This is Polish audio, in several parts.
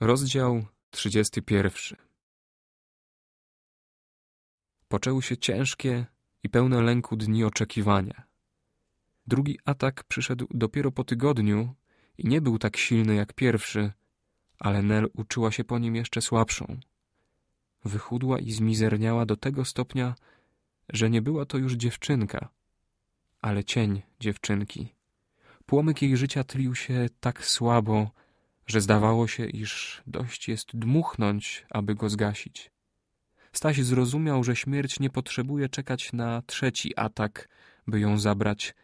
Rozdział 31 Poczęły się ciężkie i pełne lęku dni oczekiwania. Drugi atak przyszedł dopiero po tygodniu i nie był tak silny jak pierwszy, ale Nel uczyła się po nim jeszcze słabszą. Wychudła i zmizerniała do tego stopnia, że nie była to już dziewczynka, ale cień dziewczynki. Płomyk jej życia tlił się tak słabo, że zdawało się, iż dość jest dmuchnąć, aby go zgasić. Staś zrozumiał, że śmierć nie potrzebuje czekać na trzeci atak, by ją zabrać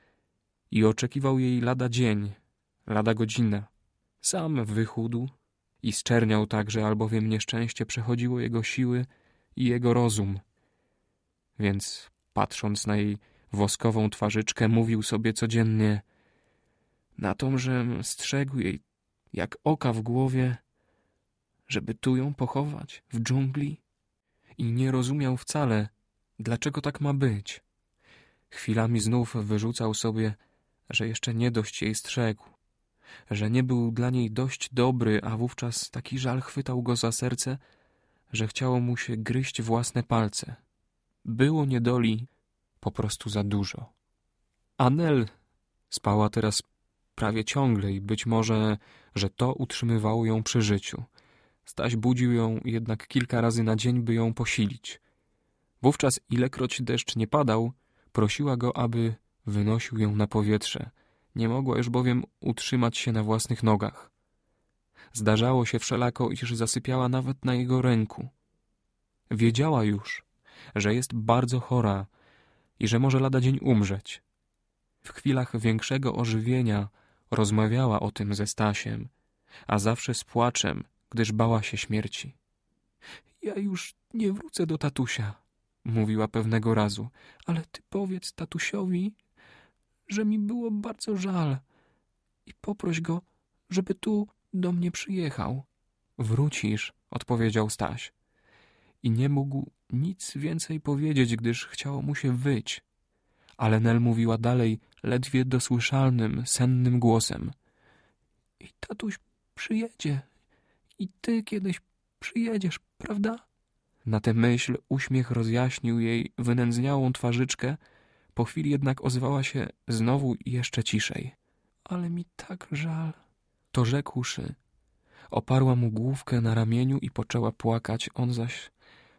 i oczekiwał jej lada dzień, lada godzina. Sam wychudł i zczerniał także, albowiem nieszczęście przechodziło jego siły i jego rozum. Więc patrząc na jej woskową twarzyczkę, mówił sobie codziennie na tomżem strzegł jej jak oka w głowie, żeby tu ją pochować, w dżungli? I nie rozumiał wcale, dlaczego tak ma być. Chwilami znów wyrzucał sobie, że jeszcze nie dość jej strzegł, że nie był dla niej dość dobry, a wówczas taki żal chwytał go za serce, że chciało mu się gryźć własne palce. Było niedoli po prostu za dużo. Anel spała teraz prawie ciągle i być może, że to utrzymywało ją przy życiu. Staś budził ją jednak kilka razy na dzień, by ją posilić. Wówczas, ilekroć deszcz nie padał, prosiła go, aby wynosił ją na powietrze. Nie mogła już bowiem utrzymać się na własnych nogach. Zdarzało się wszelako, iż zasypiała nawet na jego ręku. Wiedziała już, że jest bardzo chora i że może lada dzień umrzeć. W chwilach większego ożywienia Rozmawiała o tym ze Stasiem, a zawsze z płaczem, gdyż bała się śmierci. Ja już nie wrócę do tatusia, mówiła pewnego razu, ale ty powiedz tatusiowi, że mi było bardzo żal i poproś go, żeby tu do mnie przyjechał. Wrócisz, odpowiedział Staś. I nie mógł nic więcej powiedzieć, gdyż chciało mu się wyć ale Nel mówiła dalej ledwie dosłyszalnym, sennym głosem. I tatuś przyjedzie. I ty kiedyś przyjedziesz, prawda? Na tę myśl uśmiech rozjaśnił jej wynędzniałą twarzyczkę, po chwili jednak ozwała się znowu jeszcze ciszej. Ale mi tak żal. To rzekłszy, oparła mu główkę na ramieniu i poczęła płakać, on zaś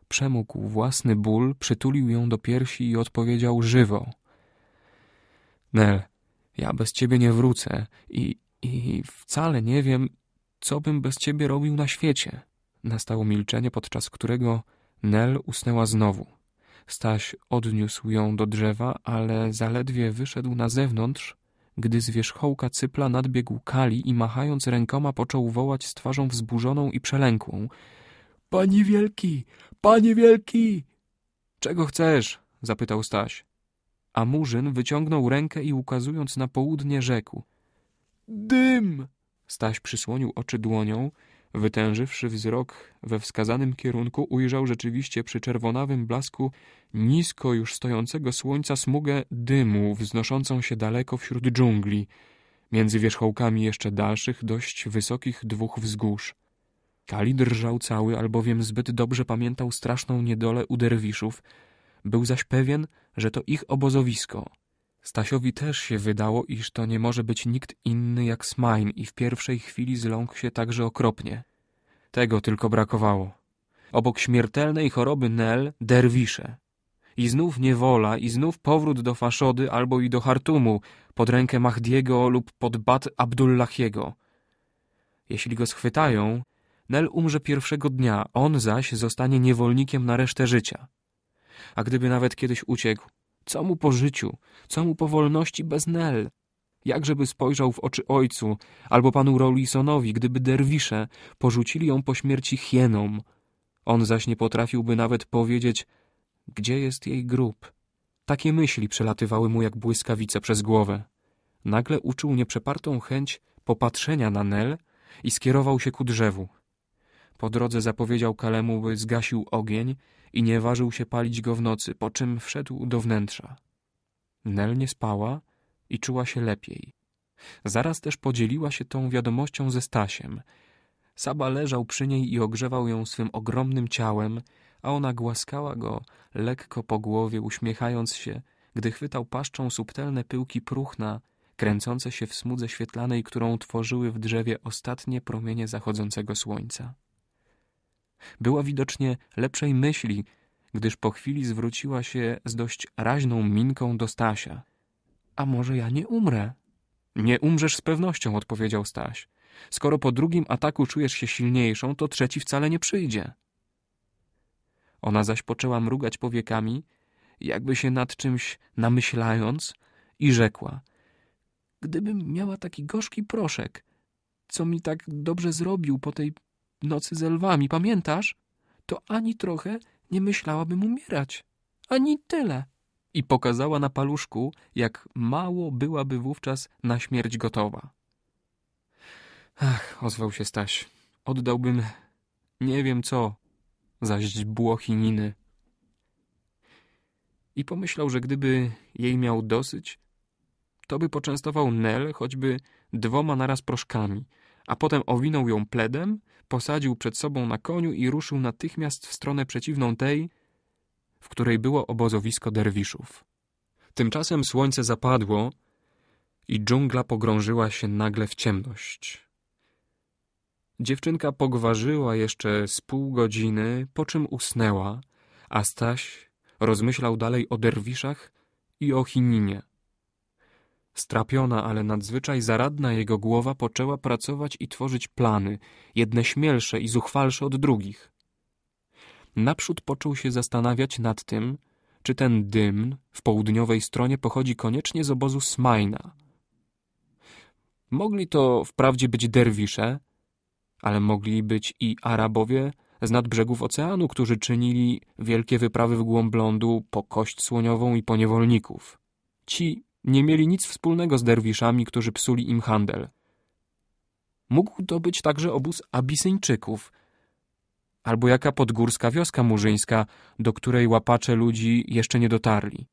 przemógł własny ból, przytulił ją do piersi i odpowiedział żywo – Nel, ja bez ciebie nie wrócę i, i wcale nie wiem, co bym bez ciebie robił na świecie. Nastało milczenie, podczas którego Nel usnęła znowu. Staś odniósł ją do drzewa, ale zaledwie wyszedł na zewnątrz, gdy z wierzchołka cypla nadbiegł Kali i machając rękoma począł wołać z twarzą wzburzoną i przelękłą. — Panie wielki! Panie wielki! — Czego chcesz? — zapytał Staś. A Murzyn wyciągnął rękę i ukazując na południe rzekł. Dym! Staś przysłonił oczy dłonią, Wytężywszy wzrok we wskazanym kierunku, ujrzał rzeczywiście przy czerwonawym blasku nisko już stojącego słońca smugę dymu wznoszącą się daleko wśród dżungli, między wierzchołkami jeszcze dalszych, dość wysokich dwóch wzgórz. Kali drżał cały, albowiem zbyt dobrze pamiętał straszną niedolę derwiszów – był zaś pewien, że to ich obozowisko. Stasiowi też się wydało, iż to nie może być nikt inny jak Smain i w pierwszej chwili zląkł się także okropnie. Tego tylko brakowało. Obok śmiertelnej choroby Nel derwisze. I znów niewola, i znów powrót do Faszody albo i do Hartumu, pod rękę Mahdiego lub pod bat Abdullahiego. Jeśli go schwytają, Nel umrze pierwszego dnia, on zaś zostanie niewolnikiem na resztę życia. A gdyby nawet kiedyś uciekł, co mu po życiu, co mu po wolności bez Nel? Jakżeby spojrzał w oczy ojcu albo panu Rawlisonowi, gdyby derwisze porzucili ją po śmierci hienom. On zaś nie potrafiłby nawet powiedzieć, gdzie jest jej grób. Takie myśli przelatywały mu jak błyskawice przez głowę. Nagle uczuł nieprzepartą chęć popatrzenia na Nel i skierował się ku drzewu. Po drodze zapowiedział Kalemu, by zgasił ogień i nie ważył się palić go w nocy, po czym wszedł do wnętrza. Nel nie spała i czuła się lepiej. Zaraz też podzieliła się tą wiadomością ze Stasiem. Saba leżał przy niej i ogrzewał ją swym ogromnym ciałem, a ona głaskała go lekko po głowie, uśmiechając się, gdy chwytał paszczą subtelne pyłki próchna, kręcące się w smudze świetlanej, którą tworzyły w drzewie ostatnie promienie zachodzącego słońca. Była widocznie lepszej myśli, gdyż po chwili zwróciła się z dość raźną minką do Stasia. A może ja nie umrę? Nie umrzesz z pewnością, odpowiedział Staś. Skoro po drugim ataku czujesz się silniejszą, to trzeci wcale nie przyjdzie. Ona zaś poczęła mrugać powiekami, jakby się nad czymś namyślając, i rzekła: Gdybym miała taki gorzki proszek, co mi tak dobrze zrobił po tej nocy ze lwami, pamiętasz? To ani trochę nie myślałabym umierać. Ani tyle. I pokazała na paluszku, jak mało byłaby wówczas na śmierć gotowa. Ach, ozwał się Staś. Oddałbym nie wiem co za źdźbło Chininy. I pomyślał, że gdyby jej miał dosyć, to by poczęstował Nel choćby dwoma naraz proszkami, a potem owinął ją pledem posadził przed sobą na koniu i ruszył natychmiast w stronę przeciwną tej, w której było obozowisko derwiszów. Tymczasem słońce zapadło i dżungla pogrążyła się nagle w ciemność. Dziewczynka pogwarzyła jeszcze z pół godziny, po czym usnęła, a Staś rozmyślał dalej o derwiszach i o Chininie. Strapiona, ale nadzwyczaj zaradna jego głowa poczęła pracować i tworzyć plany, jedne śmielsze i zuchwalsze od drugich. Naprzód począł się zastanawiać nad tym, czy ten dym w południowej stronie pochodzi koniecznie z obozu Smajna. Mogli to wprawdzie być derwisze, ale mogli być i Arabowie z nadbrzegów oceanu, którzy czynili wielkie wyprawy w głąb lądu po kość słoniową i po niewolników. Ci nie mieli nic wspólnego z derwiszami, którzy psuli im handel. Mógł to być także obóz Abisyńczyków, albo jaka podgórska wioska murzyńska, do której łapacze ludzi jeszcze nie dotarli.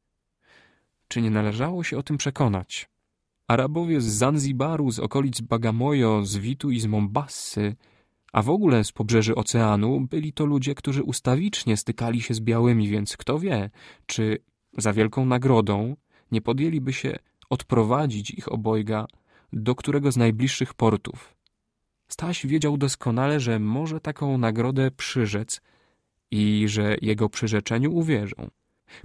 Czy nie należało się o tym przekonać? Arabowie z Zanzibaru, z okolic Bagamoyo, z Witu i z Mombassy, a w ogóle z pobrzeży oceanu, byli to ludzie, którzy ustawicznie stykali się z białymi, więc kto wie, czy za wielką nagrodą nie podjęliby się odprowadzić ich obojga do którego z najbliższych portów. Staś wiedział doskonale, że może taką nagrodę przyrzec i że jego przyrzeczeniu uwierzą.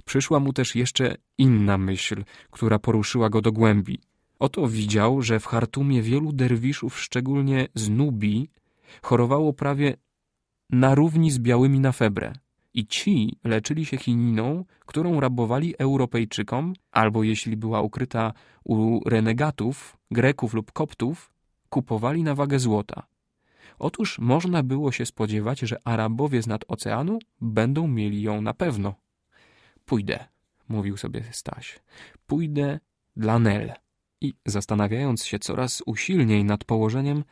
Przyszła mu też jeszcze inna myśl, która poruszyła go do głębi. Oto widział, że w Hartumie wielu derwiszów, szczególnie z Nubii, chorowało prawie na równi z białymi na febrę. I ci leczyli się chininą, którą rabowali Europejczykom, albo jeśli była ukryta u renegatów, Greków lub Koptów, kupowali na wagę złota. Otóż można było się spodziewać, że Arabowie z nad oceanu będą mieli ją na pewno. Pójdę, mówił sobie Staś. Pójdę dla Nel. I zastanawiając się coraz usilniej nad położeniem,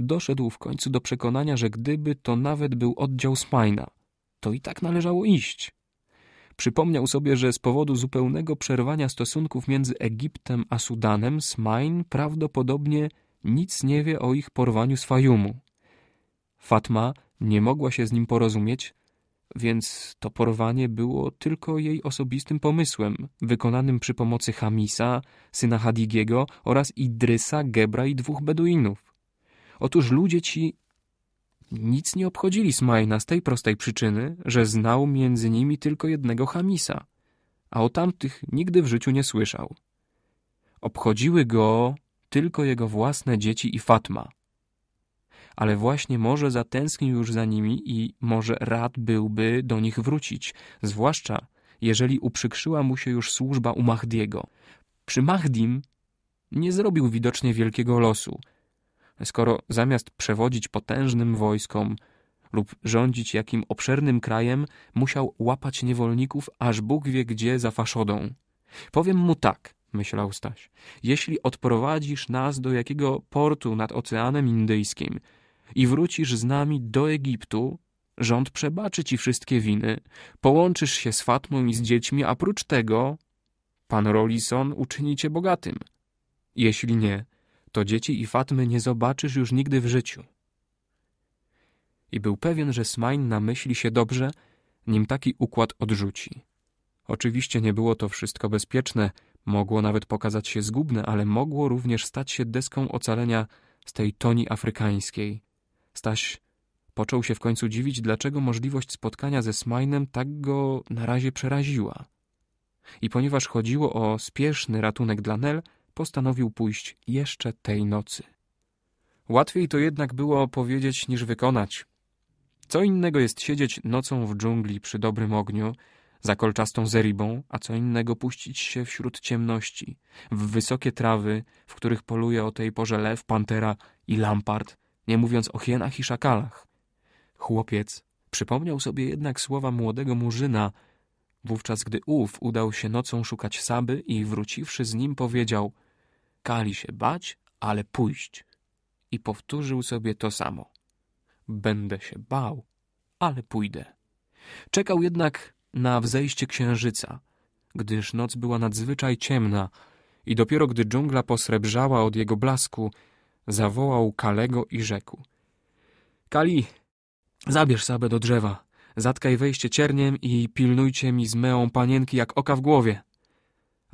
doszedł w końcu do przekonania, że gdyby to nawet był oddział Smajna – to i tak należało iść. Przypomniał sobie, że z powodu zupełnego przerwania stosunków między Egiptem a Sudanem, Smain prawdopodobnie nic nie wie o ich porwaniu z Fayumu. Fatma nie mogła się z nim porozumieć, więc to porwanie było tylko jej osobistym pomysłem, wykonanym przy pomocy Hamisa, syna Hadigiego oraz Idrysa, Gebra i dwóch Beduinów. Otóż ludzie ci nic nie obchodzili Smajna z tej prostej przyczyny, że znał między nimi tylko jednego Hamisa, a o tamtych nigdy w życiu nie słyszał. Obchodziły go tylko jego własne dzieci i Fatma. Ale właśnie może zatęsknił już za nimi i może rad byłby do nich wrócić, zwłaszcza jeżeli uprzykrzyła mu się już służba u Mahdiego. Przy Mahdim nie zrobił widocznie wielkiego losu, skoro zamiast przewodzić potężnym wojskom lub rządzić jakim obszernym krajem, musiał łapać niewolników aż Bóg wie gdzie za faszodą. Powiem mu tak, myślał Staś, jeśli odprowadzisz nas do jakiego portu nad Oceanem Indyjskim i wrócisz z nami do Egiptu, rząd przebaczy ci wszystkie winy, połączysz się z Fatmą i z dziećmi, a prócz tego pan Rolison, uczyni cię bogatym. Jeśli nie, to dzieci i Fatmy nie zobaczysz już nigdy w życiu. I był pewien, że Smain namyśli się dobrze, nim taki układ odrzuci. Oczywiście nie było to wszystko bezpieczne, mogło nawet pokazać się zgubne, ale mogło również stać się deską ocalenia z tej toni afrykańskiej. Staś począł się w końcu dziwić, dlaczego możliwość spotkania ze Smainem tak go na razie przeraziła. I ponieważ chodziło o spieszny ratunek dla Nel, postanowił pójść jeszcze tej nocy. Łatwiej to jednak było opowiedzieć niż wykonać. Co innego jest siedzieć nocą w dżungli przy dobrym ogniu, za kolczastą zeribą, a co innego puścić się wśród ciemności, w wysokie trawy, w których poluje o tej porze lew, pantera i lampart, nie mówiąc o hienach i szakalach. Chłopiec przypomniał sobie jednak słowa młodego murzyna, wówczas gdy ów udał się nocą szukać Saby i wróciwszy z nim powiedział – kali się bać, ale pójść. I powtórzył sobie to samo. Będę się bał, ale pójdę. Czekał jednak na wzejście księżyca, gdyż noc była nadzwyczaj ciemna i dopiero gdy dżungla posrebrzała od jego blasku, zawołał Kalego i rzekł. Kali, zabierz sabę do drzewa, zatkaj wejście cierniem i pilnujcie mi z meą panienki jak oka w głowie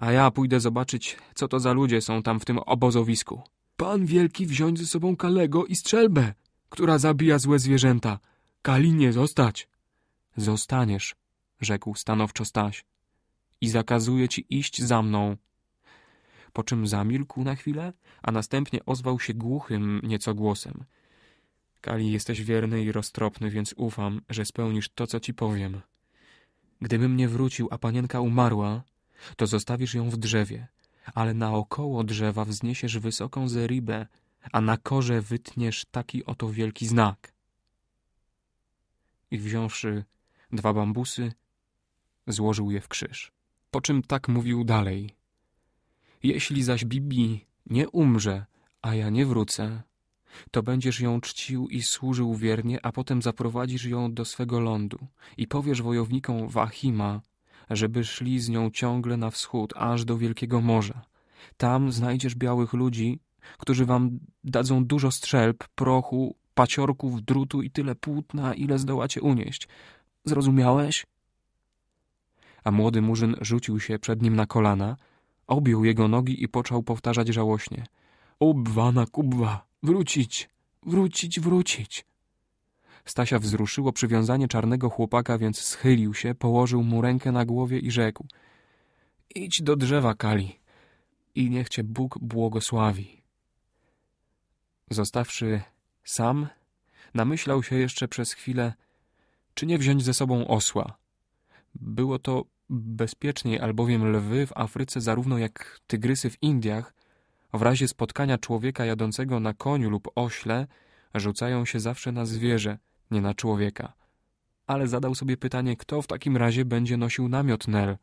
a ja pójdę zobaczyć, co to za ludzie są tam w tym obozowisku. Pan wielki wziąć ze sobą Kalego i strzelbę, która zabija złe zwierzęta. Kali nie zostać. Zostaniesz, rzekł stanowczo Staś. I zakazuję ci iść za mną. Po czym zamilkł na chwilę, a następnie ozwał się głuchym nieco głosem. Kali, jesteś wierny i roztropny, więc ufam, że spełnisz to, co ci powiem. Gdybym nie wrócił, a panienka umarła, to zostawisz ją w drzewie, ale naokoło drzewa wzniesiesz wysoką zeribę, a na korze wytniesz taki oto wielki znak. I wziąwszy dwa bambusy, złożył je w krzyż. Po czym tak mówił dalej. Jeśli zaś Bibi nie umrze, a ja nie wrócę, to będziesz ją czcił i służył wiernie, a potem zaprowadzisz ją do swego lądu i powiesz wojownikom Wahima, żeby szli z nią ciągle na wschód, aż do Wielkiego Morza. Tam znajdziesz białych ludzi, którzy wam dadzą dużo strzelb, prochu, paciorków, drutu i tyle płótna, ile zdołacie unieść. Zrozumiałeś? A młody murzyn rzucił się przed nim na kolana, objął jego nogi i począł powtarzać żałośnie. Ubwa na kubwa, wrócić, wrócić, wrócić. Stasia wzruszyło przywiązanie czarnego chłopaka, więc schylił się, położył mu rękę na głowie i rzekł Idź do drzewa, Kali, i niech cię Bóg błogosławi. Zostawszy sam, namyślał się jeszcze przez chwilę, czy nie wziąć ze sobą osła. Było to bezpieczniej, albowiem lwy w Afryce, zarówno jak tygrysy w Indiach, w razie spotkania człowieka jadącego na koniu lub ośle, rzucają się zawsze na zwierzę – nie na człowieka. Ale zadał sobie pytanie, kto w takim razie będzie nosił namiot Nel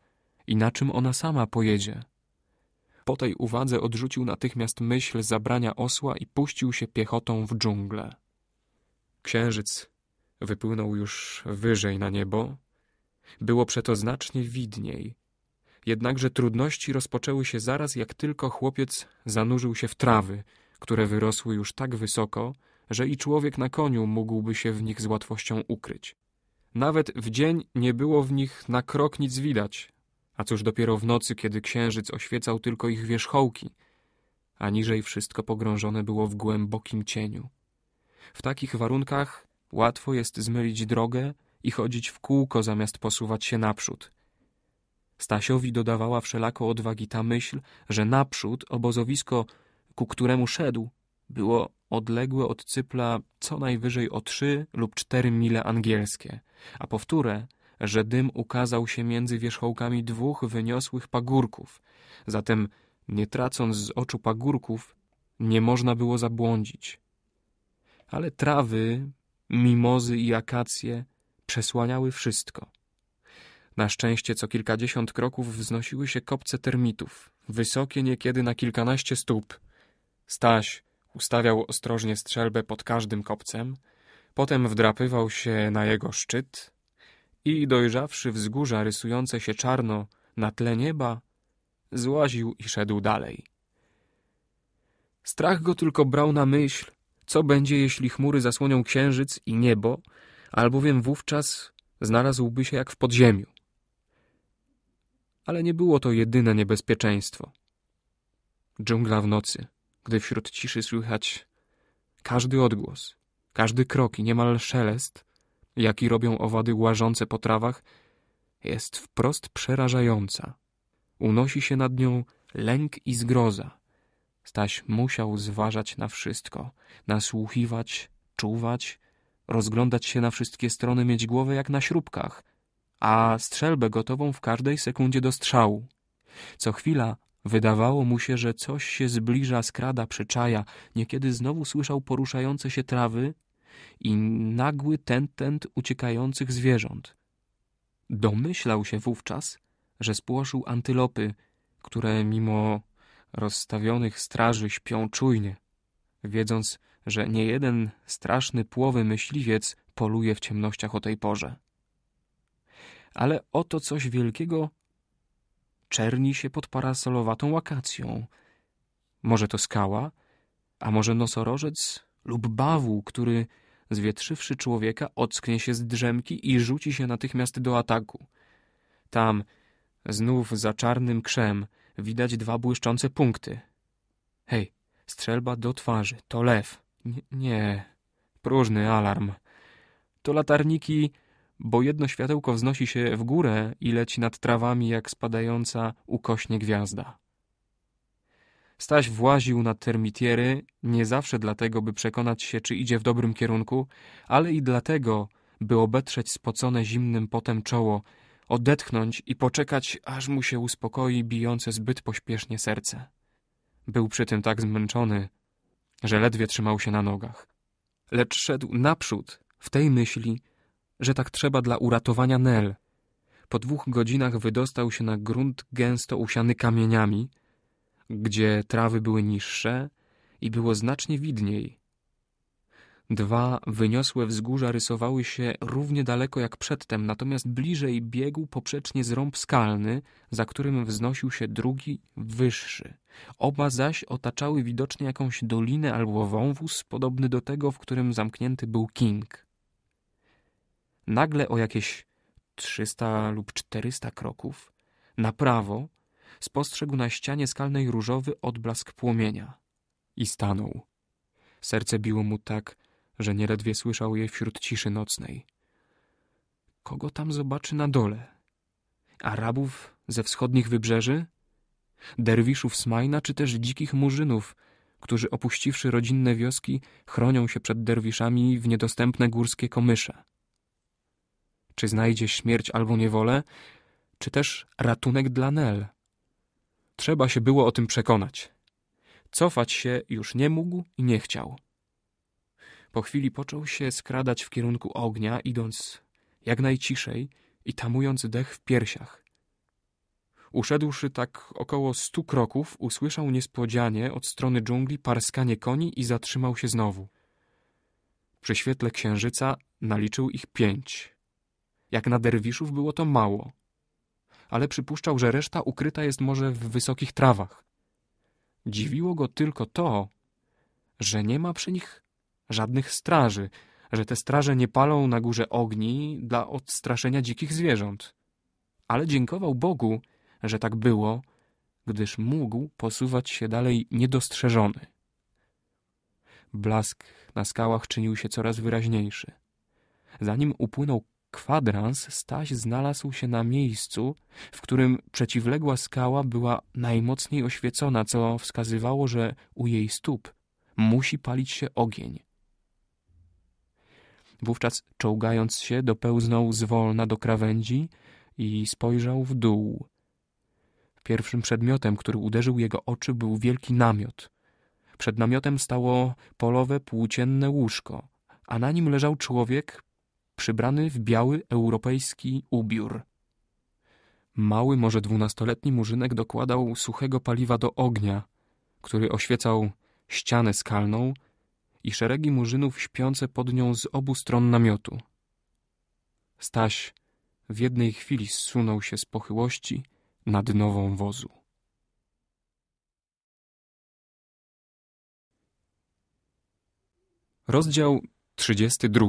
i na czym ona sama pojedzie. Po tej uwadze odrzucił natychmiast myśl zabrania osła i puścił się piechotą w dżunglę. Księżyc wypłynął już wyżej na niebo. Było przeto znacznie widniej. Jednakże trudności rozpoczęły się zaraz, jak tylko chłopiec zanurzył się w trawy, które wyrosły już tak wysoko, że i człowiek na koniu mógłby się w nich z łatwością ukryć. Nawet w dzień nie było w nich na krok nic widać, a cóż dopiero w nocy, kiedy księżyc oświecał tylko ich wierzchołki, a niżej wszystko pogrążone było w głębokim cieniu. W takich warunkach łatwo jest zmylić drogę i chodzić w kółko zamiast posuwać się naprzód. Stasiowi dodawała wszelako odwagi ta myśl, że naprzód obozowisko, ku któremu szedł, było odległe od Cypla co najwyżej o trzy lub cztery mile angielskie, a powtórę, że dym ukazał się między wierzchołkami dwóch wyniosłych pagórków. Zatem, nie tracąc z oczu pagórków, nie można było zabłądzić. Ale trawy, mimozy i akacje przesłaniały wszystko. Na szczęście co kilkadziesiąt kroków wznosiły się kopce termitów, wysokie niekiedy na kilkanaście stóp. Staś, Ustawiał ostrożnie strzelbę pod każdym kopcem, potem wdrapywał się na jego szczyt i dojrzawszy wzgórza rysujące się czarno na tle nieba, złaził i szedł dalej. Strach go tylko brał na myśl, co będzie, jeśli chmury zasłonią księżyc i niebo, albowiem wówczas znalazłby się jak w podziemiu. Ale nie było to jedyne niebezpieczeństwo. Dżungla w nocy – gdy wśród ciszy słychać każdy odgłos, każdy krok i niemal szelest, jaki robią owady łażące po trawach, jest wprost przerażająca. Unosi się nad nią lęk i zgroza. Staś musiał zważać na wszystko, nasłuchiwać, czuwać, rozglądać się na wszystkie strony, mieć głowę jak na śrubkach, a strzelbę gotową w każdej sekundzie do strzału. Co chwila Wydawało mu się, że coś się zbliża, skrada, przyczaja. Niekiedy znowu słyszał poruszające się trawy i nagły tętent uciekających zwierząt. Domyślał się wówczas, że spłoszył antylopy, które mimo rozstawionych straży śpią czujnie, wiedząc, że nie jeden straszny płowy myśliwiec poluje w ciemnościach o tej porze. Ale oto coś wielkiego czerni się pod parasolowatą łakacją. Może to skała, a może nosorożec lub bawu, który zwietrzywszy człowieka, ocknie się z drzemki i rzuci się natychmiast do ataku. Tam, znów za czarnym krzem, widać dwa błyszczące punkty. Hej, strzelba do twarzy, to lew. nie. próżny alarm. To latarniki bo jedno światełko wznosi się w górę i leci nad trawami jak spadająca ukośnie gwiazda. Staś właził na termitiery, nie zawsze dlatego, by przekonać się, czy idzie w dobrym kierunku, ale i dlatego, by obetrzeć spocone zimnym potem czoło, odetchnąć i poczekać, aż mu się uspokoi bijące zbyt pośpiesznie serce. Był przy tym tak zmęczony, że ledwie trzymał się na nogach. Lecz szedł naprzód w tej myśli, że tak trzeba dla uratowania Nel. Po dwóch godzinach wydostał się na grunt gęsto usiany kamieniami, gdzie trawy były niższe i było znacznie widniej. Dwa wyniosłe wzgórza rysowały się równie daleko jak przedtem, natomiast bliżej biegł poprzecznie zrąb skalny, za którym wznosił się drugi, wyższy. Oba zaś otaczały widocznie jakąś dolinę albo wąwóz podobny do tego, w którym zamknięty był King nagle o jakieś 300 lub 400 kroków na prawo spostrzegł na ścianie skalnej różowy odblask płomienia i stanął. Serce biło mu tak, że nieledwie słyszał je wśród ciszy nocnej. Kogo tam zobaczy na dole? Arabów ze wschodnich wybrzeży? Derwiszów Smajna czy też dzikich murzynów, którzy opuściwszy rodzinne wioski, chronią się przed derwiszami w niedostępne górskie komysze? czy znajdzie śmierć albo niewolę, czy też ratunek dla Nel. Trzeba się było o tym przekonać. Cofać się już nie mógł i nie chciał. Po chwili począł się skradać w kierunku ognia, idąc jak najciszej i tamując dech w piersiach. Uszedłszy tak około stu kroków, usłyszał niespodzianie od strony dżungli parskanie koni i zatrzymał się znowu. Przy świetle księżyca naliczył ich pięć. Jak na derwiszów było to mało. Ale przypuszczał, że reszta ukryta jest może w wysokich trawach. Dziwiło go tylko to, że nie ma przy nich żadnych straży, że te straże nie palą na górze ogni dla odstraszenia dzikich zwierząt. Ale dziękował Bogu, że tak było, gdyż mógł posuwać się dalej niedostrzeżony. Blask na skałach czynił się coraz wyraźniejszy. Zanim upłynął kwadrans Staś znalazł się na miejscu, w którym przeciwległa skała była najmocniej oświecona, co wskazywało, że u jej stóp musi palić się ogień. Wówczas czołgając się dopełznął zwolna do krawędzi i spojrzał w dół. Pierwszym przedmiotem, który uderzył jego oczy był wielki namiot. Przed namiotem stało polowe płócienne łóżko, a na nim leżał człowiek przybrany w biały europejski ubiór. Mały, może dwunastoletni murzynek dokładał suchego paliwa do ognia, który oświecał ścianę skalną i szeregi murzynów śpiące pod nią z obu stron namiotu. Staś w jednej chwili zsunął się z pochyłości nad nową wozu. Rozdział 32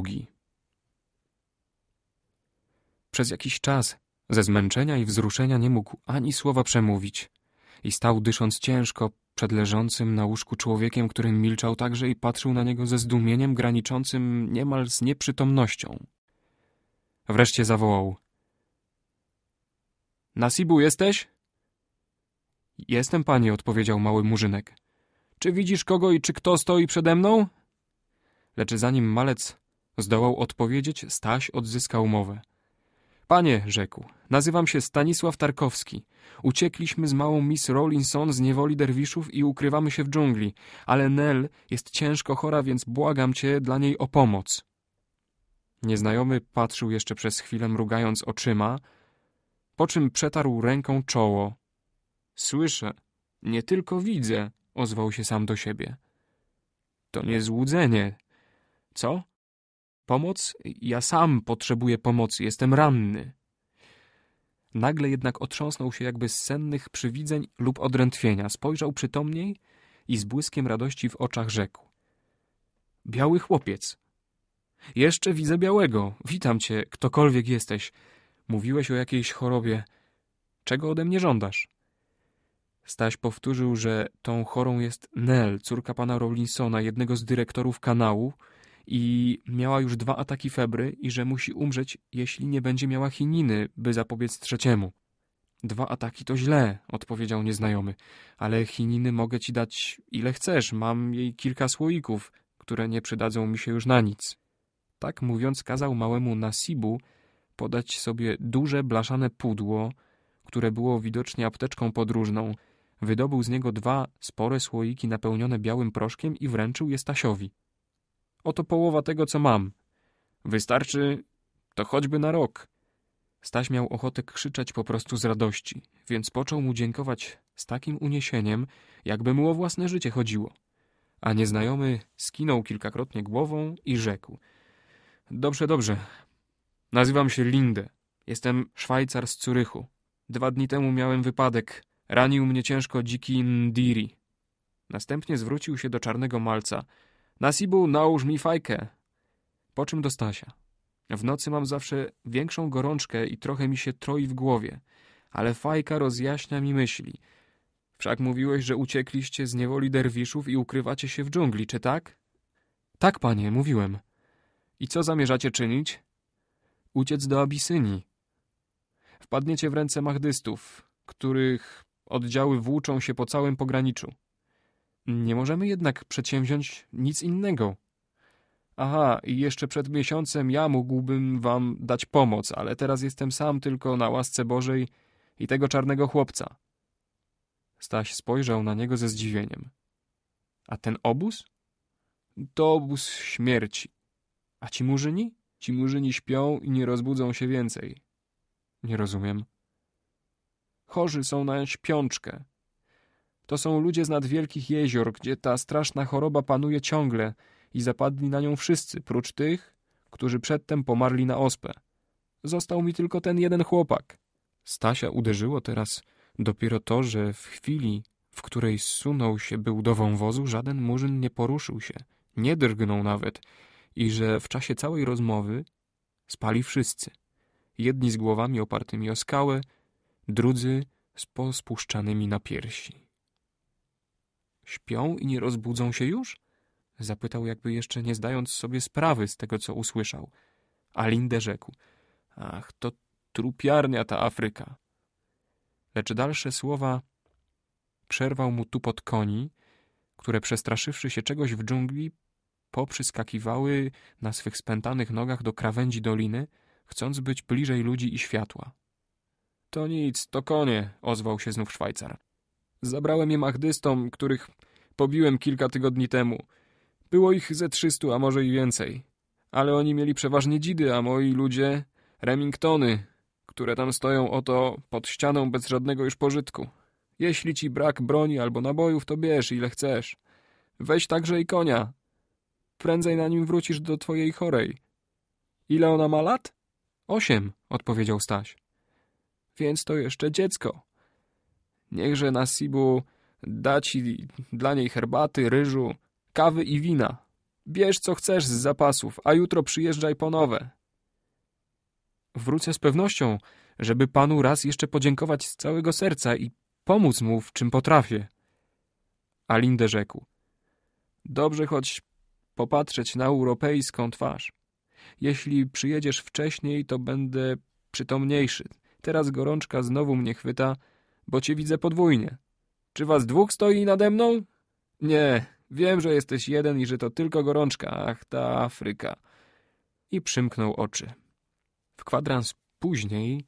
przez jakiś czas, ze zmęczenia i wzruszenia, nie mógł ani słowa przemówić i stał dysząc ciężko przed leżącym na łóżku człowiekiem, który milczał także i patrzył na niego ze zdumieniem graniczącym niemal z nieprzytomnością. Wreszcie zawołał. Nasibu jesteś? Jestem, panie, odpowiedział mały murzynek. Czy widzisz kogo i czy kto stoi przede mną? Lecz zanim malec zdołał odpowiedzieć, Staś odzyskał mowę. Panie, rzekł, nazywam się Stanisław Tarkowski. Uciekliśmy z małą Miss Rawlinson z niewoli derwiszów i ukrywamy się w dżungli, ale Nell jest ciężko chora, więc błagam cię dla niej o pomoc. Nieznajomy patrzył jeszcze przez chwilę, mrugając oczyma, po czym przetarł ręką czoło. Słyszę, nie tylko widzę, ozwał się sam do siebie. To nie złudzenie. Co? Pomoc? Ja sam potrzebuję pomocy, jestem ranny. Nagle jednak otrząsnął się jakby z sennych przywidzeń lub odrętwienia, spojrzał przytomniej i z błyskiem radości w oczach rzekł. Biały chłopiec. Jeszcze widzę białego. Witam cię, ktokolwiek jesteś. Mówiłeś o jakiejś chorobie. Czego ode mnie żądasz? Staś powtórzył, że tą chorą jest Nel, córka pana Rollinsona, jednego z dyrektorów kanału, i miała już dwa ataki febry i że musi umrzeć, jeśli nie będzie miała chininy, by zapobiec trzeciemu. Dwa ataki to źle, odpowiedział nieznajomy, ale chininy mogę ci dać ile chcesz, mam jej kilka słoików, które nie przydadzą mi się już na nic. Tak mówiąc kazał małemu Nasibu podać sobie duże blaszane pudło, które było widocznie apteczką podróżną. Wydobył z niego dwa spore słoiki napełnione białym proszkiem i wręczył je Stasiowi. Oto połowa tego, co mam. Wystarczy to choćby na rok. Staś miał ochotę krzyczeć po prostu z radości, więc począł mu dziękować z takim uniesieniem, jakby mu o własne życie chodziło. A nieznajomy skinął kilkakrotnie głową i rzekł: Dobrze, dobrze. Nazywam się Linde. Jestem Szwajcar z Curychu. Dwa dni temu miałem wypadek. Ranił mnie ciężko dziki Ndiri. Następnie zwrócił się do czarnego malca. Nasibu, nałóż mi fajkę. Po czym do Stasia. W nocy mam zawsze większą gorączkę i trochę mi się troi w głowie, ale fajka rozjaśnia mi myśli. Wszak mówiłeś, że uciekliście z niewoli derwiszów i ukrywacie się w dżungli, czy tak? Tak, panie, mówiłem. I co zamierzacie czynić? Uciec do Abisynii. Wpadniecie w ręce mahdystów, których oddziały włóczą się po całym pograniczu. Nie możemy jednak przedsięwziąć nic innego. Aha, i jeszcze przed miesiącem ja mógłbym wam dać pomoc, ale teraz jestem sam tylko na łasce Bożej i tego czarnego chłopca. Staś spojrzał na niego ze zdziwieniem. A ten obóz? To obóz śmierci. A ci murzyni? Ci murzyni śpią i nie rozbudzą się więcej. Nie rozumiem. Chorzy są na śpiączkę. To są ludzie z nad wielkich jezior, gdzie ta straszna choroba panuje ciągle i zapadli na nią wszyscy, prócz tych, którzy przedtem pomarli na ospę. Został mi tylko ten jeden chłopak. Stasia uderzyło teraz dopiero to, że w chwili, w której zsunął się był do wozu, żaden murzyn nie poruszył się, nie drgnął nawet i że w czasie całej rozmowy spali wszyscy. Jedni z głowami opartymi o skałę, drudzy z pospuszczanymi na piersi. Śpią i nie rozbudzą się już? Zapytał, jakby jeszcze nie zdając sobie sprawy z tego, co usłyszał. A Lindę rzekł: Ach, to trupiarnia ta Afryka. Lecz dalsze słowa przerwał mu tu pod koni, które przestraszywszy się czegoś w dżungli, poprzyskakiwały na swych spętanych nogach do krawędzi doliny, chcąc być bliżej ludzi i światła. To nic, to konie, ozwał się znów Szwajcar. Zabrałem je Mahdystom, których pobiłem kilka tygodni temu. Było ich ze trzystu, a może i więcej. Ale oni mieli przeważnie dzidy, a moi ludzie remingtony, które tam stoją oto pod ścianą bez żadnego już pożytku. Jeśli ci brak broni albo nabojów, to bierz ile chcesz. Weź także i konia. Prędzej na nim wrócisz do twojej chorej. Ile ona ma lat? Osiem, odpowiedział Staś. Więc to jeszcze dziecko. Niechże Nasibu da ci dla niej herbaty, ryżu, kawy i wina. Bierz co chcesz z zapasów, a jutro przyjeżdżaj po nowe. Wrócę z pewnością, żeby panu raz jeszcze podziękować z całego serca i pomóc mu w czym potrafię. Alinde rzekł. Dobrze choć popatrzeć na europejską twarz. Jeśli przyjedziesz wcześniej, to będę przytomniejszy. Teraz gorączka znowu mnie chwyta, bo cię widzę podwójnie. Czy was dwóch stoi nade mną? Nie, wiem, że jesteś jeden i że to tylko gorączka. Ach, ta Afryka. I przymknął oczy. W kwadrans później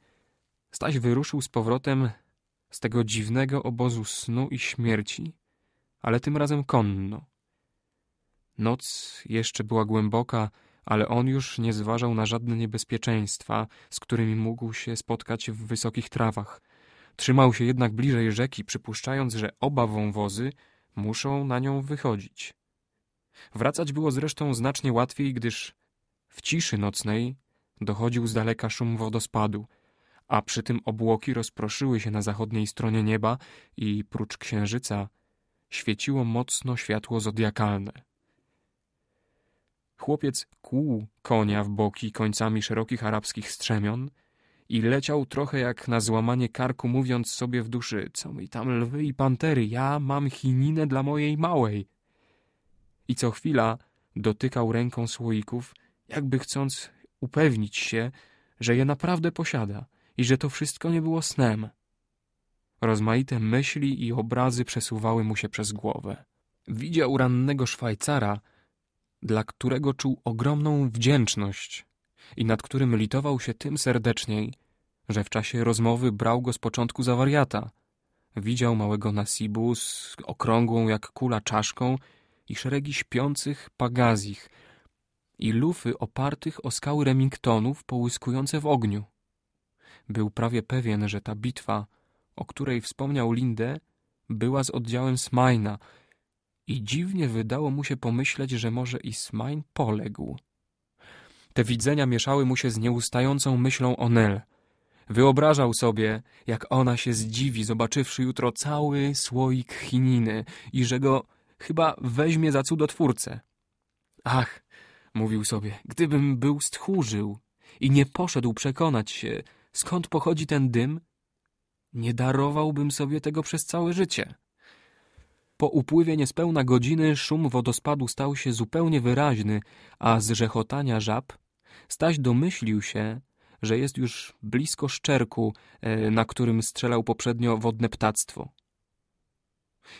Staś wyruszył z powrotem z tego dziwnego obozu snu i śmierci, ale tym razem konno. Noc jeszcze była głęboka, ale on już nie zważał na żadne niebezpieczeństwa, z którymi mógł się spotkać w wysokich trawach – Trzymał się jednak bliżej rzeki, przypuszczając, że oba wąwozy muszą na nią wychodzić. Wracać było zresztą znacznie łatwiej, gdyż w ciszy nocnej dochodził z daleka szum wodospadu, a przy tym obłoki rozproszyły się na zachodniej stronie nieba i prócz księżyca świeciło mocno światło zodiakalne. Chłopiec kłuł konia w boki końcami szerokich arabskich strzemion – i leciał trochę jak na złamanie karku, mówiąc sobie w duszy, co mi tam lwy i pantery, ja mam chininę dla mojej małej. I co chwila dotykał ręką słoików, jakby chcąc upewnić się, że je naprawdę posiada i że to wszystko nie było snem. Rozmaite myśli i obrazy przesuwały mu się przez głowę. Widział rannego Szwajcara, dla którego czuł ogromną wdzięczność i nad którym litował się tym serdeczniej, że w czasie rozmowy brał go z początku za wariata. Widział małego Nasibu z okrągłą jak kula czaszką i szeregi śpiących pagazich i lufy opartych o skały Remingtonów połyskujące w ogniu. Był prawie pewien, że ta bitwa, o której wspomniał Linde, była z oddziałem Smajna i dziwnie wydało mu się pomyśleć, że może i Smajn poległ. Te widzenia mieszały mu się z nieustającą myślą o Nel. Wyobrażał sobie, jak ona się zdziwi, zobaczywszy jutro cały słoik chininy i że go chyba weźmie za cudotwórcę. Ach, mówił sobie, gdybym był stchórzył i nie poszedł przekonać się, skąd pochodzi ten dym, nie darowałbym sobie tego przez całe życie. Po upływie niespełna godziny szum wodospadu stał się zupełnie wyraźny, a z rzechotania żab Staś domyślił się, że jest już blisko szczerku, e, na którym strzelał poprzednio wodne ptactwo.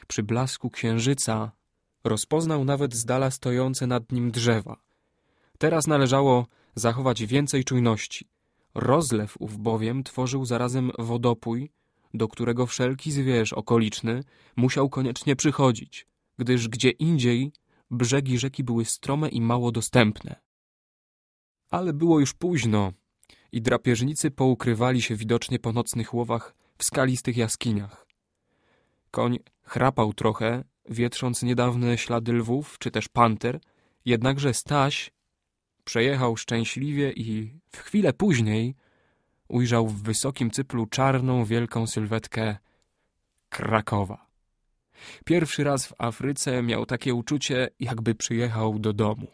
Przy blasku księżyca rozpoznał nawet z dala stojące nad nim drzewa. Teraz należało zachować więcej czujności. Rozlew ów bowiem tworzył zarazem wodopój, do którego wszelki zwierz okoliczny musiał koniecznie przychodzić, gdyż gdzie indziej brzegi rzeki były strome i mało dostępne. Ale było już późno i drapieżnicy poukrywali się widocznie po nocnych łowach w skalistych jaskiniach. Koń chrapał trochę, wietrząc niedawne ślady lwów czy też panter, jednakże Staś przejechał szczęśliwie i w chwilę później ujrzał w wysokim cyplu czarną, wielką sylwetkę Krakowa. Pierwszy raz w Afryce miał takie uczucie, jakby przyjechał do domu.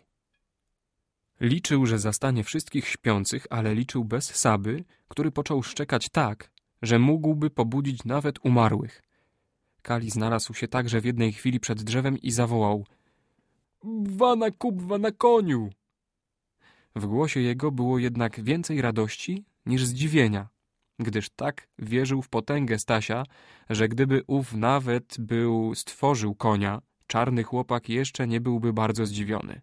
Liczył, że zastanie wszystkich śpiących, ale liczył bez Saby, który począł szczekać tak, że mógłby pobudzić nawet umarłych. Kali znalazł się także w jednej chwili przed drzewem i zawołał Wana kubwa na koniu! W głosie jego było jednak więcej radości niż zdziwienia, gdyż tak wierzył w potęgę Stasia, że gdyby ów nawet był stworzył konia, czarny chłopak jeszcze nie byłby bardzo zdziwiony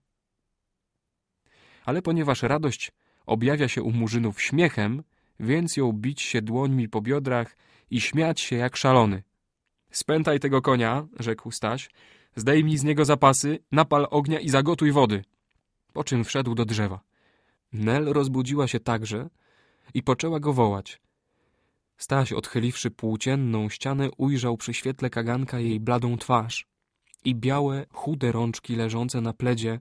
ale ponieważ radość objawia się u murzynów śmiechem, więc ją bić się dłońmi po biodrach i śmiać się jak szalony. Spętaj tego konia, rzekł Staś, zdejmij z niego zapasy, napal ognia i zagotuj wody. Po czym wszedł do drzewa. Nel rozbudziła się także i poczęła go wołać. Staś, odchyliwszy płócienną ścianę, ujrzał przy świetle kaganka jej bladą twarz i białe, chude rączki leżące na pledzie,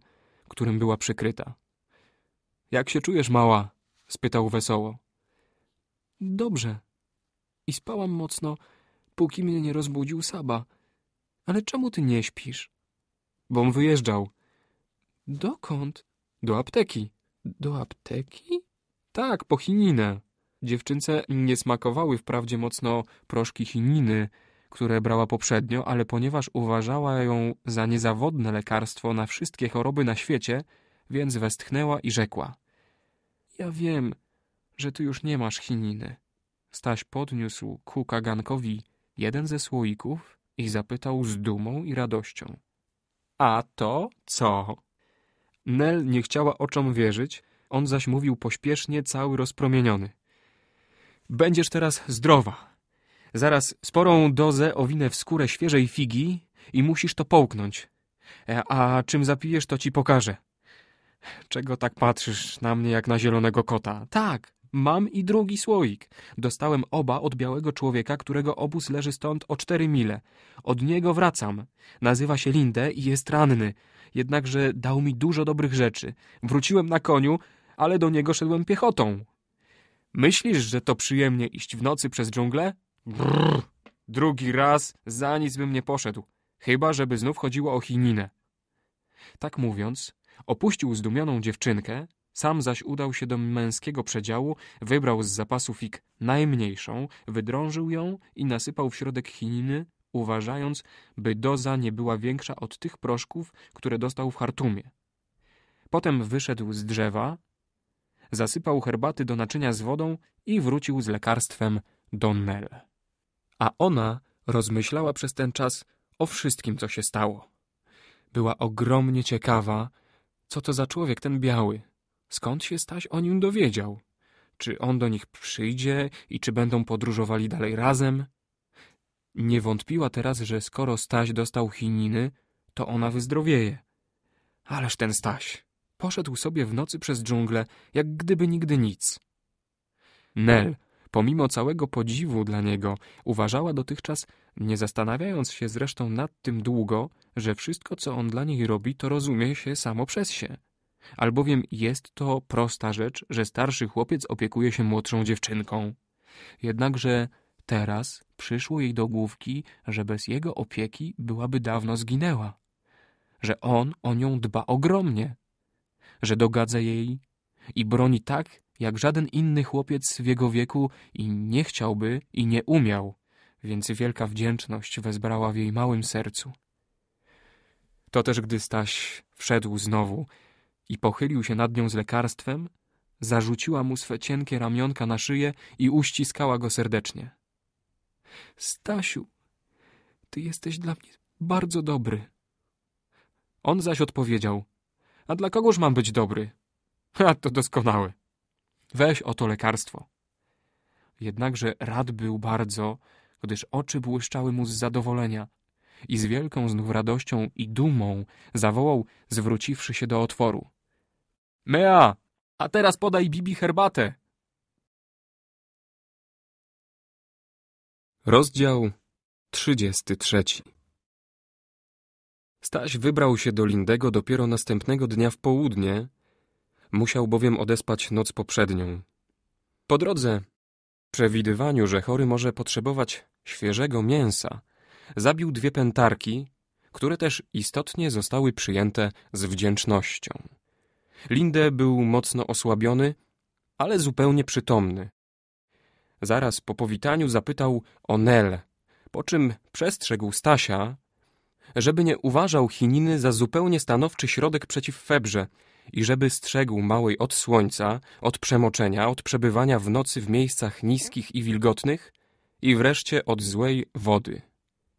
którym była przykryta. Jak się czujesz, mała? spytał wesoło. Dobrze. I spałam mocno, póki mnie nie rozbudził Saba. Ale czemu ty nie śpisz? Bom wyjeżdżał. Dokąd? Do apteki. Do apteki? Tak, po chininę. Dziewczynce nie smakowały wprawdzie mocno proszki chininy, które brała poprzednio, ale ponieważ uważała ją za niezawodne lekarstwo na wszystkie choroby na świecie, więc westchnęła i rzekła. Ja wiem, że ty już nie masz chininy. Staś podniósł ku kagankowi jeden ze słoików i zapytał z dumą i radością. A to co? Nel nie chciała oczom wierzyć, on zaś mówił pośpiesznie, cały rozpromieniony. Będziesz teraz zdrowa. Zaraz sporą dozę owinę w skórę świeżej figi i musisz to połknąć. E, a czym zapijesz, to ci pokażę. Czego tak patrzysz na mnie jak na zielonego kota? Tak, mam i drugi słoik. Dostałem oba od białego człowieka, którego obóz leży stąd o cztery mile. Od niego wracam. Nazywa się Linde i jest ranny. Jednakże dał mi dużo dobrych rzeczy. Wróciłem na koniu, ale do niego szedłem piechotą. Myślisz, że to przyjemnie iść w nocy przez dżunglę? Brrr. Drugi raz za nic bym nie poszedł. Chyba, żeby znów chodziło o chininę. Tak mówiąc, Opuścił zdumioną dziewczynkę, sam zaś udał się do męskiego przedziału, wybrał z zapasów fig najmniejszą, wydrążył ją i nasypał w środek chininy, uważając, by doza nie była większa od tych proszków, które dostał w Hartumie. Potem wyszedł z drzewa, zasypał herbaty do naczynia z wodą i wrócił z lekarstwem do Nel. A ona rozmyślała przez ten czas o wszystkim, co się stało. Była ogromnie ciekawa, co to za człowiek ten biały? Skąd się Staś o nim dowiedział? Czy on do nich przyjdzie i czy będą podróżowali dalej razem? Nie wątpiła teraz, że skoro Staś dostał chininy, to ona wyzdrowieje. Ależ ten Staś! Poszedł sobie w nocy przez dżunglę, jak gdyby nigdy nic. Nel, pomimo całego podziwu dla niego, uważała dotychczas, nie zastanawiając się zresztą nad tym długo, że wszystko, co on dla niej robi, to rozumie się samo przez się. Albowiem jest to prosta rzecz, że starszy chłopiec opiekuje się młodszą dziewczynką. Jednakże teraz przyszło jej do główki, że bez jego opieki byłaby dawno zginęła. Że on o nią dba ogromnie. Że dogadza jej i broni tak, jak żaden inny chłopiec w jego wieku i nie chciałby i nie umiał więc wielka wdzięczność wezbrała w jej małym sercu. To też gdy Staś wszedł znowu i pochylił się nad nią z lekarstwem, zarzuciła mu swe cienkie ramionka na szyję i uściskała go serdecznie. Stasiu, ty jesteś dla mnie bardzo dobry. On zaś odpowiedział, a dla kogoż mam być dobry? A to doskonałe. Weź oto lekarstwo. Jednakże rad był bardzo, gdyż oczy błyszczały mu z zadowolenia i z wielką znów radością i dumą zawołał, zwróciwszy się do otworu. Mea, a teraz podaj Bibi herbatę. Rozdział 33 Staś wybrał się do Lindego dopiero następnego dnia w południe, musiał bowiem odespać noc poprzednią. Po drodze, przewidywaniu, że chory może potrzebować świeżego mięsa, zabił dwie pętarki, które też istotnie zostały przyjęte z wdzięcznością. Linde był mocno osłabiony, ale zupełnie przytomny. Zaraz po powitaniu zapytał o Nel, po czym przestrzegł Stasia, żeby nie uważał Chininy za zupełnie stanowczy środek przeciw febrze i żeby strzegł małej od słońca, od przemoczenia, od przebywania w nocy w miejscach niskich i wilgotnych, i wreszcie od złej wody.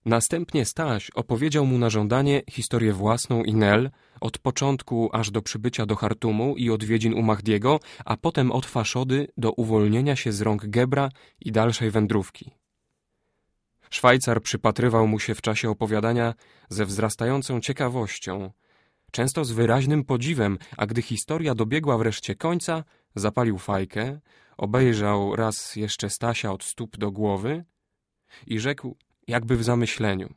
Następnie Staś opowiedział mu na żądanie historię własną i Nel, od początku aż do przybycia do Hartumu i odwiedzin u Mahdiego, a potem od Faszody do uwolnienia się z rąk Gebra i dalszej wędrówki. Szwajcar przypatrywał mu się w czasie opowiadania ze wzrastającą ciekawością, często z wyraźnym podziwem, a gdy historia dobiegła wreszcie końca, zapalił fajkę, obejrzał raz jeszcze Stasia od stóp do głowy i rzekł jakby w zamyśleniu.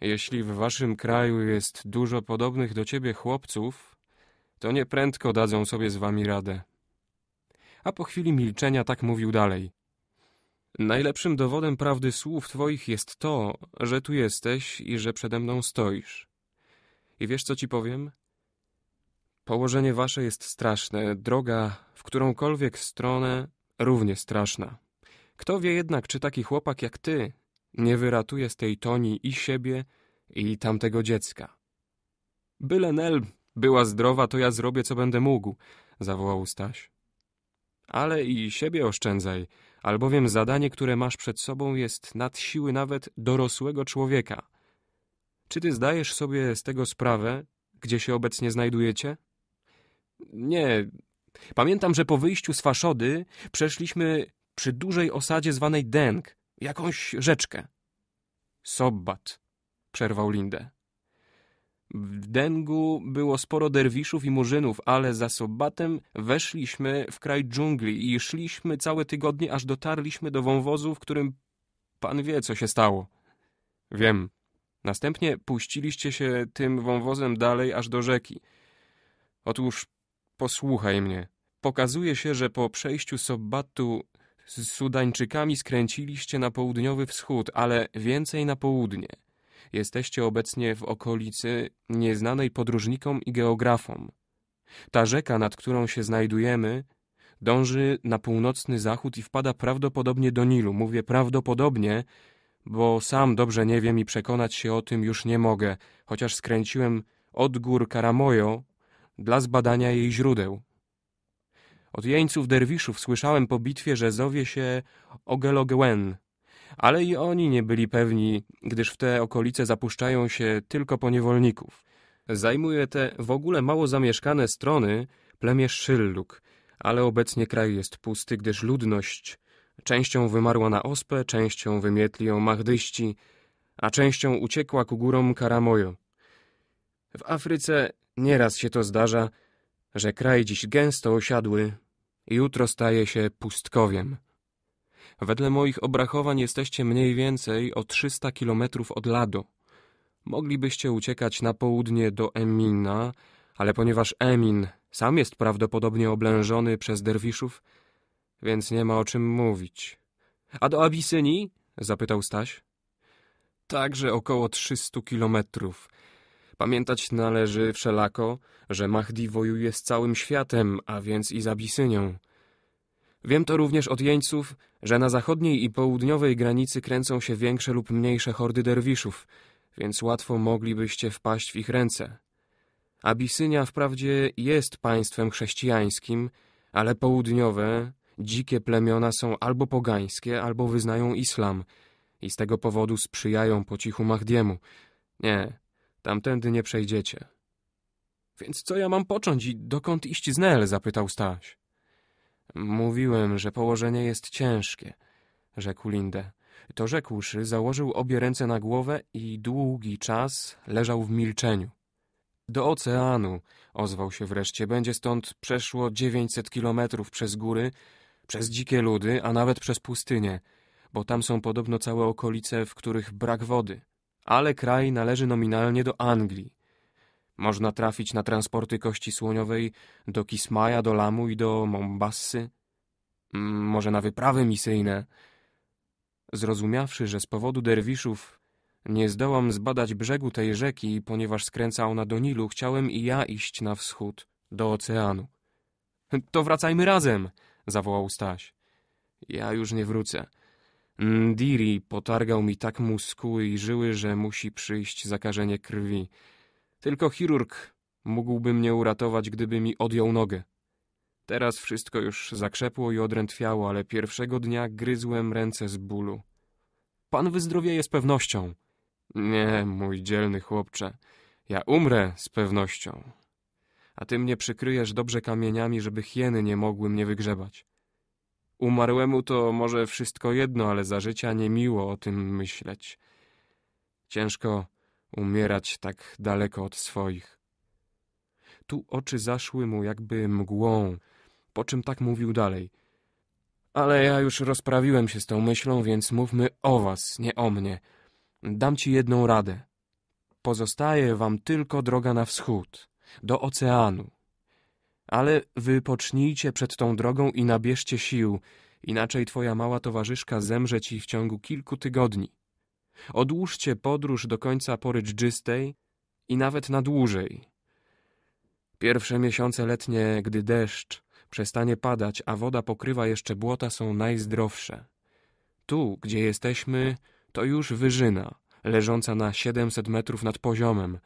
Jeśli w waszym kraju jest dużo podobnych do ciebie chłopców, to nieprędko dadzą sobie z wami radę. A po chwili milczenia tak mówił dalej. Najlepszym dowodem prawdy słów twoich jest to, że tu jesteś i że przede mną stoisz. I wiesz, co ci powiem? Położenie wasze jest straszne, droga w którąkolwiek stronę równie straszna. Kto wie jednak, czy taki chłopak jak ty nie wyratuje z tej toni i siebie, i tamtego dziecka. Byle Nel była zdrowa, to ja zrobię, co będę mógł, zawołał Staś. Ale i siebie oszczędzaj, albowiem zadanie, które masz przed sobą jest nad siły nawet dorosłego człowieka. Czy ty zdajesz sobie z tego sprawę, gdzie się obecnie znajdujecie? Nie. Pamiętam, że po wyjściu z faszody przeszliśmy przy dużej osadzie zwanej Denk, jakąś rzeczkę. Sobat, przerwał Lindę. W Dengu było sporo derwiszów i murzynów, ale za Sobatem weszliśmy w kraj dżungli i szliśmy całe tygodnie, aż dotarliśmy do wąwozu, w którym pan wie, co się stało. Wiem. Następnie puściliście się tym wąwozem dalej aż do rzeki. Otóż Posłuchaj mnie. Pokazuje się, że po przejściu Sobatu z Sudańczykami skręciliście na południowy wschód, ale więcej na południe. Jesteście obecnie w okolicy nieznanej podróżnikom i geografom. Ta rzeka, nad którą się znajdujemy, dąży na północny zachód i wpada prawdopodobnie do Nilu. Mówię prawdopodobnie, bo sam dobrze nie wiem i przekonać się o tym już nie mogę, chociaż skręciłem od gór Karamojo dla zbadania jej źródeł. Od jeńców derwiszów słyszałem po bitwie, że zowie się Ogelogwen, ale i oni nie byli pewni, gdyż w te okolice zapuszczają się tylko po niewolników. Zajmuje te w ogóle mało zamieszkane strony plemię Szylluk, ale obecnie kraj jest pusty, gdyż ludność częścią wymarła na ospę, częścią wymietli ją Mahdyści, a częścią uciekła ku górom Karamojo. W Afryce Nieraz się to zdarza, że kraj dziś gęsto osiadły, jutro staje się pustkowiem. Wedle moich obrachowań jesteście mniej więcej o 300 kilometrów od Lado. Moglibyście uciekać na południe do Emina, ale ponieważ Emin sam jest prawdopodobnie oblężony przez derwiszów, więc nie ma o czym mówić. A do Abisynii? zapytał Staś. Także około 300 kilometrów – Pamiętać należy wszelako, że Mahdi wojuje z całym światem, a więc i z Abisynią. Wiem to również od jeńców, że na zachodniej i południowej granicy kręcą się większe lub mniejsze hordy derwiszów, więc łatwo moglibyście wpaść w ich ręce. Abisynia wprawdzie jest państwem chrześcijańskim, ale południowe, dzikie plemiona są albo pogańskie, albo wyznają islam i z tego powodu sprzyjają po cichu Mahdiemu. Nie, Tamtędy nie przejdziecie. Więc co ja mam począć i dokąd iść z Nel? zapytał Staś. Mówiłem, że położenie jest ciężkie, rzekł Lindę. To rzekłszy, założył obie ręce na głowę i długi czas leżał w milczeniu. Do oceanu, ozwał się wreszcie, będzie stąd przeszło dziewięćset kilometrów przez góry, przez dzikie ludy, a nawet przez pustynię, bo tam są podobno całe okolice, w których brak wody ale kraj należy nominalnie do Anglii. Można trafić na transporty kości słoniowej do Kismaja, do Lamu i do Mombassy. Mm, może na wyprawy misyjne. Zrozumiawszy, że z powodu derwiszów nie zdołam zbadać brzegu tej rzeki, ponieważ skręca ona do Nilu, chciałem i ja iść na wschód, do oceanu. To wracajmy razem, zawołał Staś. Ja już nie wrócę. Ndiri mm, potargał mi tak muskuły i żyły, że musi przyjść zakażenie krwi. Tylko chirurg mógłby mnie uratować, gdyby mi odjął nogę. Teraz wszystko już zakrzepło i odrętwiało, ale pierwszego dnia gryzłem ręce z bólu. Pan wyzdrowieje z pewnością. Nie, mój dzielny chłopcze, ja umrę z pewnością. A ty mnie przykryjesz dobrze kamieniami, żeby hieny nie mogły mnie wygrzebać. Umarłemu to może wszystko jedno, ale za życia niemiło o tym myśleć. Ciężko umierać tak daleko od swoich. Tu oczy zaszły mu jakby mgłą, po czym tak mówił dalej. Ale ja już rozprawiłem się z tą myślą, więc mówmy o was, nie o mnie. Dam ci jedną radę. Pozostaje wam tylko droga na wschód, do oceanu ale wypocznijcie przed tą drogą i nabierzcie sił, inaczej twoja mała towarzyszka zemrze ci w ciągu kilku tygodni. Odłóżcie podróż do końca pory dżdżystej i nawet na dłużej. Pierwsze miesiące letnie, gdy deszcz przestanie padać, a woda pokrywa jeszcze błota, są najzdrowsze. Tu, gdzie jesteśmy, to już wyżyna, leżąca na 700 metrów nad poziomem.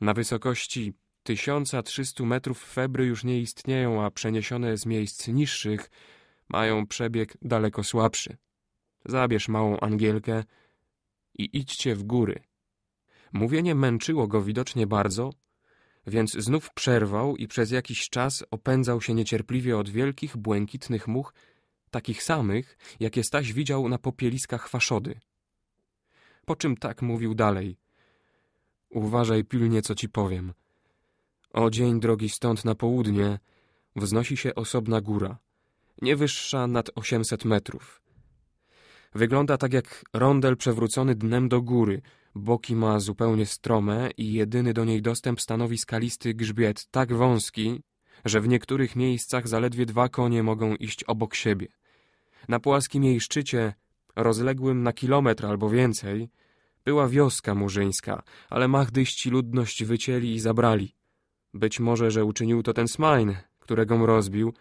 Na wysokości 1300 metrów febry już nie istnieją, a przeniesione z miejsc niższych mają przebieg daleko słabszy. Zabierz małą Angielkę i idźcie w góry. Mówienie męczyło go widocznie bardzo, więc znów przerwał i przez jakiś czas opędzał się niecierpliwie od wielkich, błękitnych much, takich samych, jakie Staś widział na popieliskach faszody. Po czym tak mówił dalej. Uważaj pilnie, co ci powiem. O dzień drogi stąd na południe wznosi się osobna góra, nie wyższa nad 800 metrów. Wygląda tak jak rondel przewrócony dnem do góry, boki ma zupełnie strome i jedyny do niej dostęp stanowi skalisty grzbiet tak wąski, że w niektórych miejscach zaledwie dwa konie mogą iść obok siebie. Na płaskim jej szczycie, rozległym na kilometr albo więcej, była wioska murzyńska, ale mahdyści ludność wycięli i zabrali. Być może, że uczynił to ten którego mu rozbił,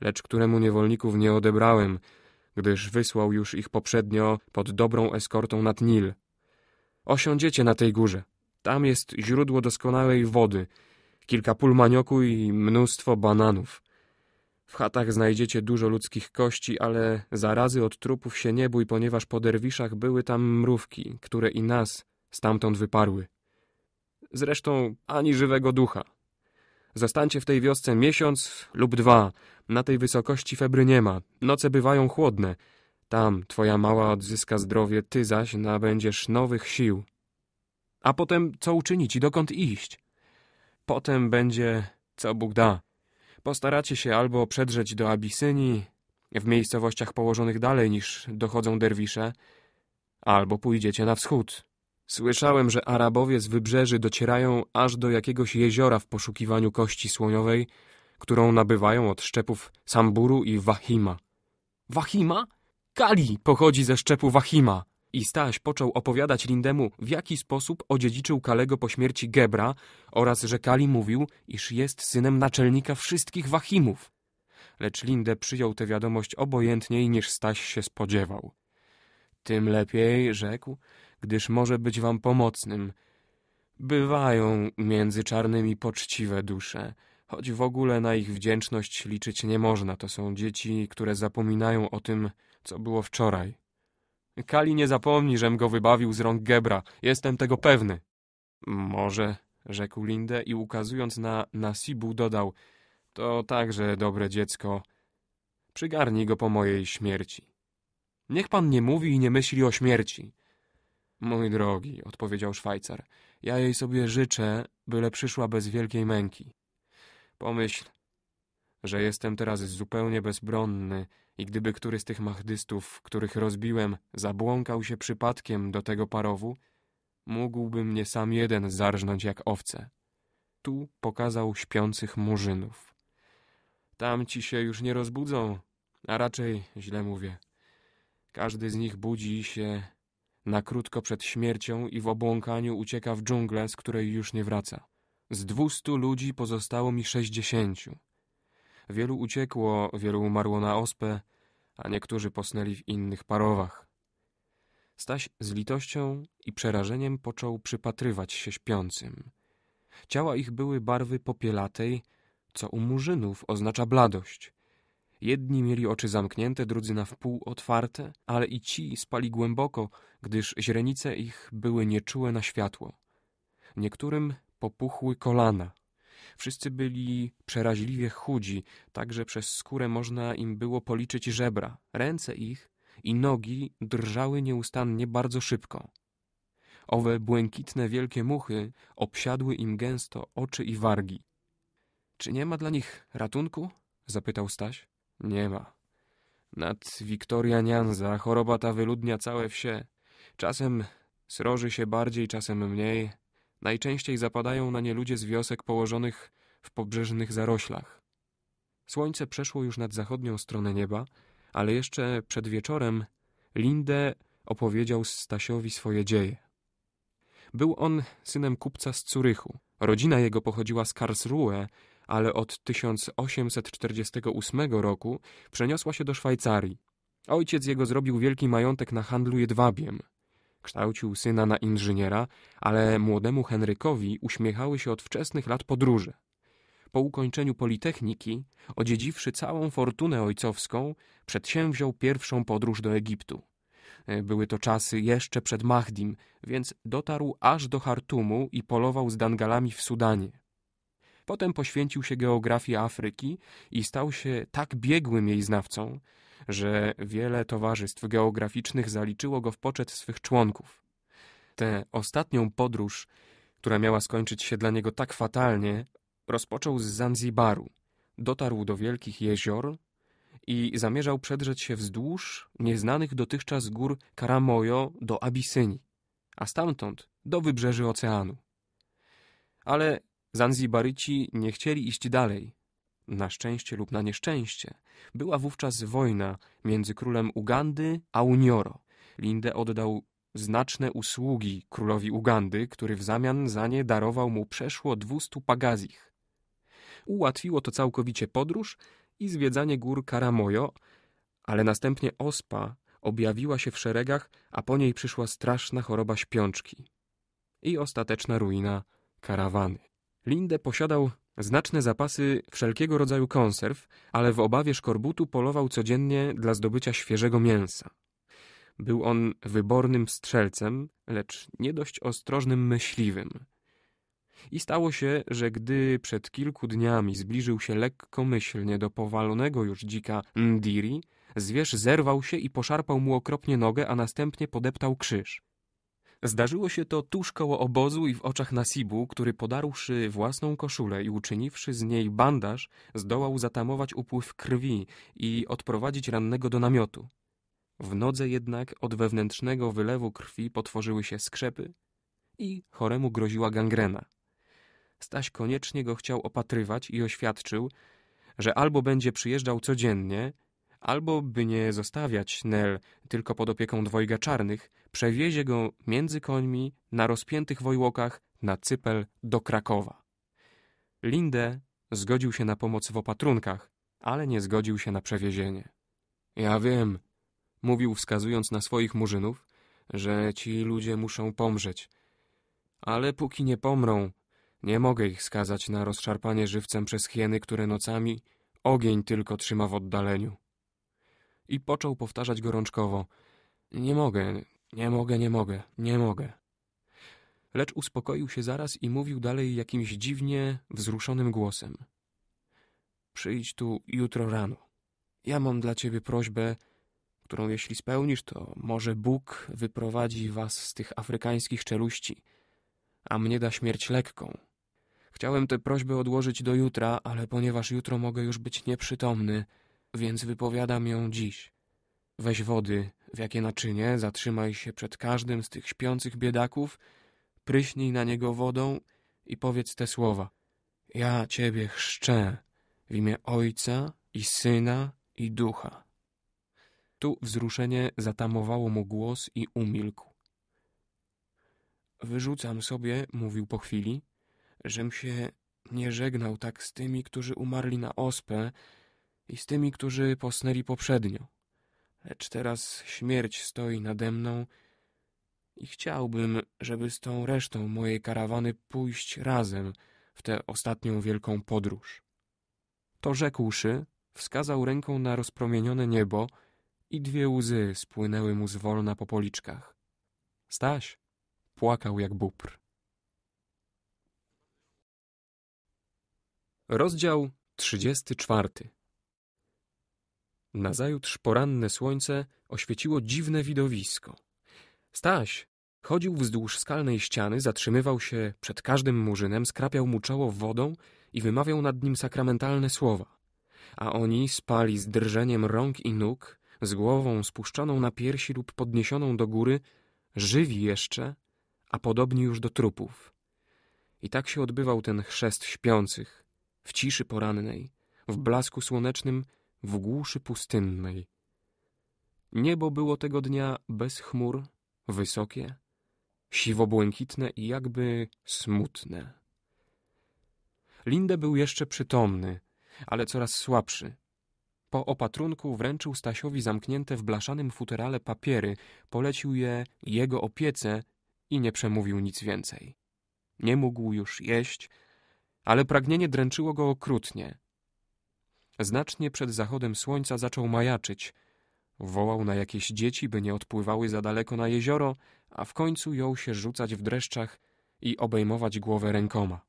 lecz któremu niewolników nie odebrałem, gdyż wysłał już ich poprzednio pod dobrą eskortą nad Nil. Osiądziecie na tej górze. Tam jest źródło doskonałej wody, kilka pól manioku i mnóstwo bananów. W chatach znajdziecie dużo ludzkich kości, ale zarazy od trupów się nie bój, ponieważ po derwiszach były tam mrówki, które i nas stamtąd wyparły. Zresztą ani żywego ducha. Zostańcie w tej wiosce miesiąc lub dwa. Na tej wysokości febry nie ma. Noce bywają chłodne. Tam twoja mała odzyska zdrowie, ty zaś nabędziesz nowych sił. A potem co uczynić i dokąd iść? Potem będzie co Bóg da. Postaracie się albo przedrzeć do Abisynii, w miejscowościach położonych dalej niż dochodzą derwisze, albo pójdziecie na wschód, Słyszałem, że Arabowie z wybrzeży docierają aż do jakiegoś jeziora w poszukiwaniu kości słoniowej, którą nabywają od szczepów Samburu i Wahima. Wahima? Kali pochodzi ze szczepu Wahima. I Staś począł opowiadać Lindemu, w jaki sposób odziedziczył Kalego po śmierci Gebra oraz że Kali mówił, iż jest synem naczelnika wszystkich Wahimów. Lecz Linde przyjął tę wiadomość obojętniej niż Staś się spodziewał. Tym lepiej, rzekł, gdyż może być wam pomocnym. Bywają między czarnymi poczciwe dusze, choć w ogóle na ich wdzięczność liczyć nie można. To są dzieci, które zapominają o tym, co było wczoraj. Kali nie zapomni, żem go wybawił z rąk Gebra. Jestem tego pewny. Może, rzekł Linde i ukazując na Nasibu dodał, to także dobre dziecko. Przygarnij go po mojej śmierci. Niech pan nie mówi i nie myśli o śmierci. Mój drogi, odpowiedział Szwajcar, ja jej sobie życzę, byle przyszła bez wielkiej męki. Pomyśl, że jestem teraz zupełnie bezbronny i gdyby który z tych machdystów, których rozbiłem, zabłąkał się przypadkiem do tego parowu, mógłby mnie sam jeden zarżnąć jak owce. Tu pokazał śpiących murzynów. Tamci się już nie rozbudzą, a raczej źle mówię. Każdy z nich budzi się na krótko przed śmiercią i w obłąkaniu ucieka w dżunglę, z której już nie wraca. Z dwustu ludzi pozostało mi sześćdziesięciu. Wielu uciekło, wielu umarło na ospę, a niektórzy posnęli w innych parowach. Staś z litością i przerażeniem począł przypatrywać się śpiącym. Ciała ich były barwy popielatej, co u murzynów oznacza bladość. Jedni mieli oczy zamknięte, drudzy na wpół otwarte, ale i ci spali głęboko, gdyż źrenice ich były nieczułe na światło. Niektórym popuchły kolana. Wszyscy byli przeraźliwie chudzi, tak że przez skórę można im było policzyć żebra. Ręce ich i nogi drżały nieustannie bardzo szybko. Owe błękitne wielkie muchy obsiadły im gęsto oczy i wargi. Czy nie ma dla nich ratunku? zapytał Staś. Nie ma. Nad Wiktoria Nianza choroba ta wyludnia całe wsie. Czasem sroży się bardziej, czasem mniej. Najczęściej zapadają na nie ludzie z wiosek położonych w pobrzeżnych zaroślach. Słońce przeszło już nad zachodnią stronę nieba, ale jeszcze przed wieczorem Linde opowiedział Stasiowi swoje dzieje. Był on synem kupca z Curychu. Rodzina jego pochodziła z Karlsruhe, ale od 1848 roku przeniosła się do Szwajcarii. Ojciec jego zrobił wielki majątek na handlu jedwabiem. Kształcił syna na inżyniera, ale młodemu Henrykowi uśmiechały się od wczesnych lat podróże. Po ukończeniu Politechniki, odziedziwszy całą fortunę ojcowską, przedsięwziął pierwszą podróż do Egiptu. E, były to czasy jeszcze przed Mahdim, więc dotarł aż do Hartumu i polował z dangalami w Sudanie. Potem poświęcił się geografii Afryki i stał się tak biegłym jej znawcą, że wiele towarzystw geograficznych zaliczyło go w poczet swych członków. Tę ostatnią podróż, która miała skończyć się dla niego tak fatalnie, rozpoczął z Zanzibaru. Dotarł do wielkich jezior i zamierzał przedrzeć się wzdłuż nieznanych dotychczas gór Karamojo do Abisynii, a stamtąd do wybrzeży oceanu. Ale Zanzibaryci nie chcieli iść dalej. Na szczęście lub na nieszczęście była wówczas wojna między królem Ugandy a Unioro. Linde oddał znaczne usługi królowi Ugandy, który w zamian za nie darował mu przeszło 200 pagazich. Ułatwiło to całkowicie podróż i zwiedzanie gór Karamojo, ale następnie ospa objawiła się w szeregach, a po niej przyszła straszna choroba śpiączki i ostateczna ruina karawany. Linde posiadał znaczne zapasy wszelkiego rodzaju konserw, ale w obawie szkorbutu polował codziennie dla zdobycia świeżego mięsa. Był on wybornym strzelcem, lecz nie dość ostrożnym myśliwym. I stało się, że gdy przed kilku dniami zbliżył się lekkomyślnie do powalonego już dzika Ndiri, zwierz zerwał się i poszarpał mu okropnie nogę, a następnie podeptał krzyż. Zdarzyło się to tuż koło obozu i w oczach Nasibu, który podarłszy własną koszulę i uczyniwszy z niej bandaż, zdołał zatamować upływ krwi i odprowadzić rannego do namiotu. W nodze jednak od wewnętrznego wylewu krwi potworzyły się skrzepy i choremu groziła gangrena. Staś koniecznie go chciał opatrywać i oświadczył, że albo będzie przyjeżdżał codziennie, albo by nie zostawiać Nel tylko pod opieką dwojga czarnych, przewiezie go między końmi na rozpiętych wojłokach na Cypel do Krakowa. Linde zgodził się na pomoc w opatrunkach, ale nie zgodził się na przewiezienie. Ja wiem, mówił wskazując na swoich murzynów, że ci ludzie muszą pomrzeć. Ale póki nie pomrą, nie mogę ich skazać na rozszarpanie żywcem przez hieny, które nocami ogień tylko trzyma w oddaleniu. I począł powtarzać gorączkowo. Nie mogę, nie mogę, nie mogę, nie mogę. Lecz uspokoił się zaraz i mówił dalej jakimś dziwnie wzruszonym głosem. Przyjdź tu jutro rano. Ja mam dla ciebie prośbę, którą jeśli spełnisz, to może Bóg wyprowadzi was z tych afrykańskich czeluści, a mnie da śmierć lekką. Chciałem tę prośbę odłożyć do jutra, ale ponieważ jutro mogę już być nieprzytomny, więc wypowiadam ją dziś. Weź wody w jakie naczynie, zatrzymaj się przed każdym z tych śpiących biedaków, pryśnij na niego wodą i powiedz te słowa. Ja Ciebie chrzczę w imię Ojca i Syna i Ducha. Tu wzruszenie zatamowało mu głos i umilkł. Wyrzucam sobie, mówił po chwili, żem się nie żegnał tak z tymi, którzy umarli na ospę i z tymi, którzy posnęli poprzednio. Lecz teraz śmierć stoi nade mną i chciałbym, żeby z tą resztą mojej karawany pójść razem w tę ostatnią wielką podróż. To rzekłszy, wskazał ręką na rozpromienione niebo i dwie łzy spłynęły mu zwolna po policzkach. Staś płakał jak bupr. Rozdział 34 Nazajutrz poranne słońce oświeciło dziwne widowisko. Staś chodził wzdłuż skalnej ściany, zatrzymywał się przed każdym murzynem, skrapiał mu czoło wodą i wymawiał nad nim sakramentalne słowa. A oni spali z drżeniem rąk i nóg, z głową spuszczoną na piersi lub podniesioną do góry, żywi jeszcze, a podobni już do trupów. I tak się odbywał ten chrzest śpiących, w ciszy porannej, w blasku słonecznym w głuszy pustynnej. Niebo było tego dnia bez chmur, wysokie, siwo-błękitne i jakby smutne. Linde był jeszcze przytomny, ale coraz słabszy. Po opatrunku wręczył Stasiowi zamknięte w blaszanym futerale papiery, polecił je jego opiece i nie przemówił nic więcej. Nie mógł już jeść, ale pragnienie dręczyło go okrutnie. Znacznie przed zachodem słońca zaczął majaczyć. Wołał na jakieś dzieci, by nie odpływały za daleko na jezioro, a w końcu jął się rzucać w dreszczach i obejmować głowę rękoma.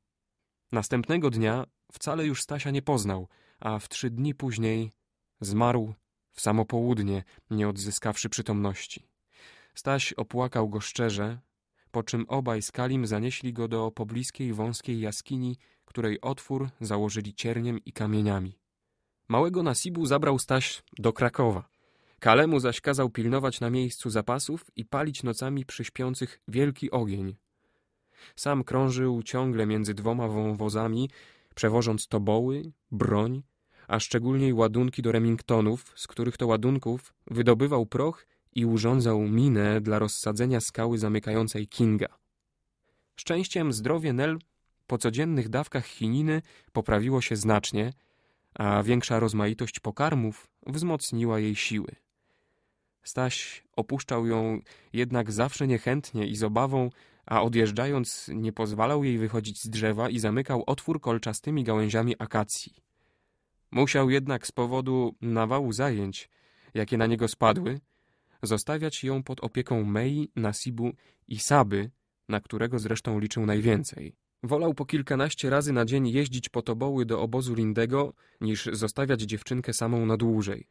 Następnego dnia wcale już Stasia nie poznał, a w trzy dni później zmarł w samo południe, nie odzyskawszy przytomności. Staś opłakał go szczerze, po czym obaj z Kalim zanieśli go do pobliskiej wąskiej jaskini, której otwór założyli cierniem i kamieniami. Małego Nasibu zabrał Staś do Krakowa. Kalemu zaś kazał pilnować na miejscu zapasów i palić nocami przy śpiących wielki ogień. Sam krążył ciągle między dwoma wąwozami, przewożąc toboły, broń, a szczególnie ładunki do Remingtonów, z których to ładunków wydobywał proch i urządzał minę dla rozsadzenia skały zamykającej Kinga. Szczęściem zdrowie Nel po codziennych dawkach chininy poprawiło się znacznie – a większa rozmaitość pokarmów wzmocniła jej siły. Staś opuszczał ją jednak zawsze niechętnie i z obawą, a odjeżdżając nie pozwalał jej wychodzić z drzewa i zamykał otwór kolczastymi gałęziami akacji. Musiał jednak z powodu nawału zajęć, jakie na niego spadły, zostawiać ją pod opieką Mei, Nasibu i Saby, na którego zresztą liczył najwięcej. Wolał po kilkanaście razy na dzień jeździć po toboły do obozu Lindego, niż zostawiać dziewczynkę samą na dłużej.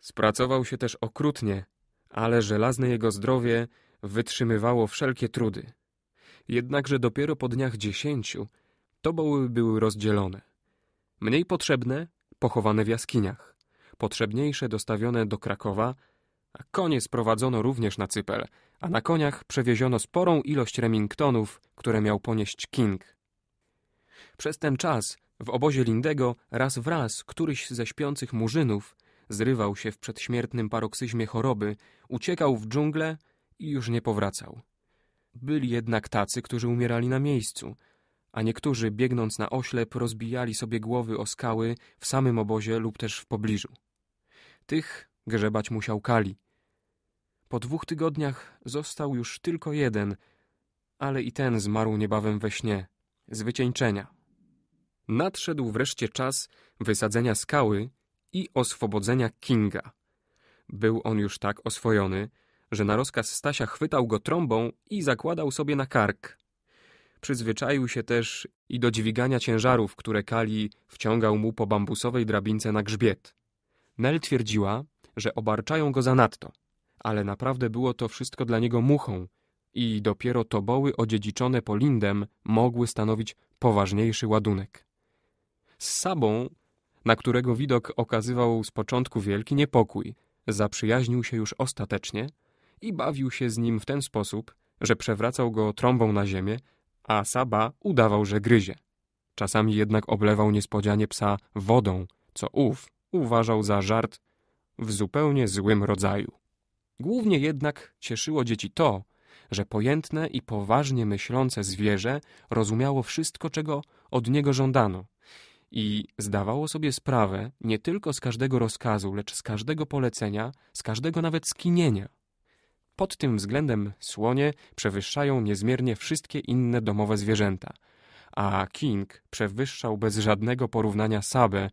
Spracował się też okrutnie, ale żelazne jego zdrowie wytrzymywało wszelkie trudy. Jednakże dopiero po dniach dziesięciu toboły były rozdzielone. Mniej potrzebne pochowane w jaskiniach, potrzebniejsze dostawione do Krakowa, a konie sprowadzono również na Cypel – a na koniach przewieziono sporą ilość Remingtonów, które miał ponieść King. Przez ten czas w obozie Lindego raz w raz któryś ze śpiących murzynów zrywał się w przedśmiertnym paroksyzmie choroby, uciekał w dżunglę i już nie powracał. Byli jednak tacy, którzy umierali na miejscu, a niektórzy, biegnąc na oślep, rozbijali sobie głowy o skały w samym obozie lub też w pobliżu. Tych grzebać musiał Kali – po dwóch tygodniach został już tylko jeden, ale i ten zmarł niebawem we śnie, z wycieńczenia. Nadszedł wreszcie czas wysadzenia skały i oswobodzenia Kinga. Był on już tak oswojony, że na rozkaz Stasia chwytał go trąbą i zakładał sobie na kark. Przyzwyczaił się też i do dźwigania ciężarów, które Kali wciągał mu po bambusowej drabince na grzbiet. Nel twierdziła, że obarczają go zanadto, ale naprawdę było to wszystko dla niego muchą i dopiero toboły odziedziczone po Lindem mogły stanowić poważniejszy ładunek. Z Sabą, na którego widok okazywał z początku wielki niepokój, zaprzyjaźnił się już ostatecznie i bawił się z nim w ten sposób, że przewracał go trąbą na ziemię, a Saba udawał, że gryzie. Czasami jednak oblewał niespodzianie psa wodą, co ów uważał za żart w zupełnie złym rodzaju. Głównie jednak cieszyło dzieci to, że pojętne i poważnie myślące zwierzę rozumiało wszystko, czego od niego żądano i zdawało sobie sprawę nie tylko z każdego rozkazu, lecz z każdego polecenia, z każdego nawet skinienia. Pod tym względem słonie przewyższają niezmiernie wszystkie inne domowe zwierzęta, a King przewyższał bez żadnego porównania sabę,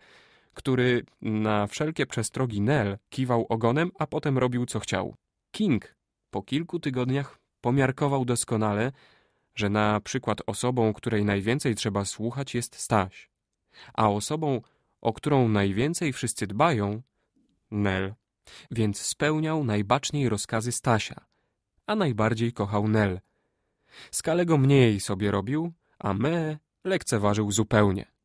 który na wszelkie przestrogi Nell kiwał ogonem, a potem robił co chciał. King po kilku tygodniach pomiarkował doskonale, że na przykład osobą, której najwięcej trzeba słuchać jest Staś, a osobą, o którą najwięcej wszyscy dbają, Nel. Więc spełniał najbaczniej rozkazy Stasia, a najbardziej kochał Nel. Skalego mniej sobie robił, a me lekceważył zupełnie.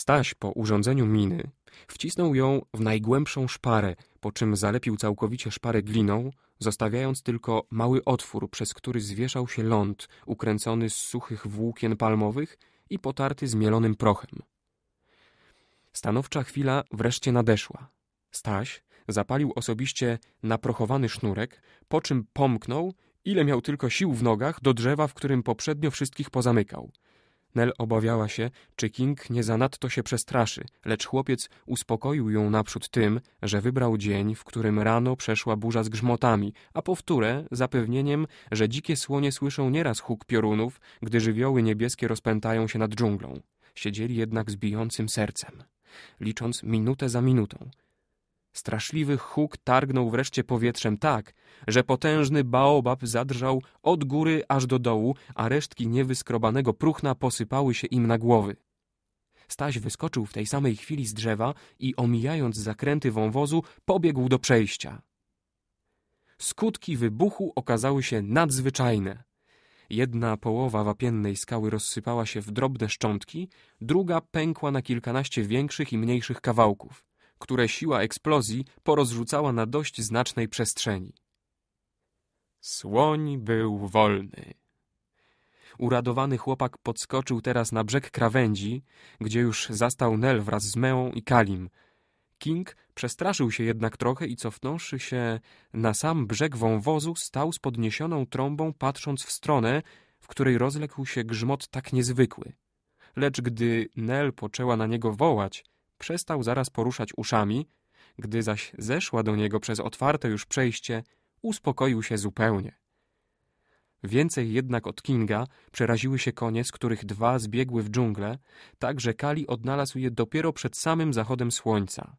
Staś po urządzeniu miny wcisnął ją w najgłębszą szparę, po czym zalepił całkowicie szparę gliną, zostawiając tylko mały otwór, przez który zwieszał się ląd ukręcony z suchych włókien palmowych i potarty zmielonym prochem. Stanowcza chwila wreszcie nadeszła. Staś zapalił osobiście naprochowany sznurek, po czym pomknął, ile miał tylko sił w nogach, do drzewa, w którym poprzednio wszystkich pozamykał – Nel obawiała się, czy King nie zanadto się przestraszy, lecz chłopiec uspokoił ją naprzód tym, że wybrał dzień, w którym rano przeszła burza z grzmotami, a powtórę zapewnieniem, że dzikie słonie słyszą nieraz huk piorunów, gdy żywioły niebieskie rozpętają się nad dżunglą. Siedzieli jednak z bijącym sercem, licząc minutę za minutą. Straszliwy huk targnął wreszcie powietrzem tak, że potężny baobab zadrżał od góry aż do dołu, a resztki niewyskrobanego próchna posypały się im na głowy. Staś wyskoczył w tej samej chwili z drzewa i omijając zakręty wąwozu, pobiegł do przejścia. Skutki wybuchu okazały się nadzwyczajne. Jedna połowa wapiennej skały rozsypała się w drobne szczątki, druga pękła na kilkanaście większych i mniejszych kawałków które siła eksplozji porozrzucała na dość znacznej przestrzeni. Słoń był wolny. Uradowany chłopak podskoczył teraz na brzeg krawędzi, gdzie już zastał Nel wraz z Meą i Kalim. King przestraszył się jednak trochę i cofnąwszy się na sam brzeg wąwozu, stał z podniesioną trąbą, patrząc w stronę, w której rozległ się grzmot tak niezwykły. Lecz gdy Nel poczęła na niego wołać, przestał zaraz poruszać uszami, gdy zaś zeszła do niego przez otwarte już przejście, uspokoił się zupełnie. Więcej jednak od Kinga przeraziły się konie, z których dwa zbiegły w dżunglę, tak że Kali odnalazł je dopiero przed samym zachodem słońca.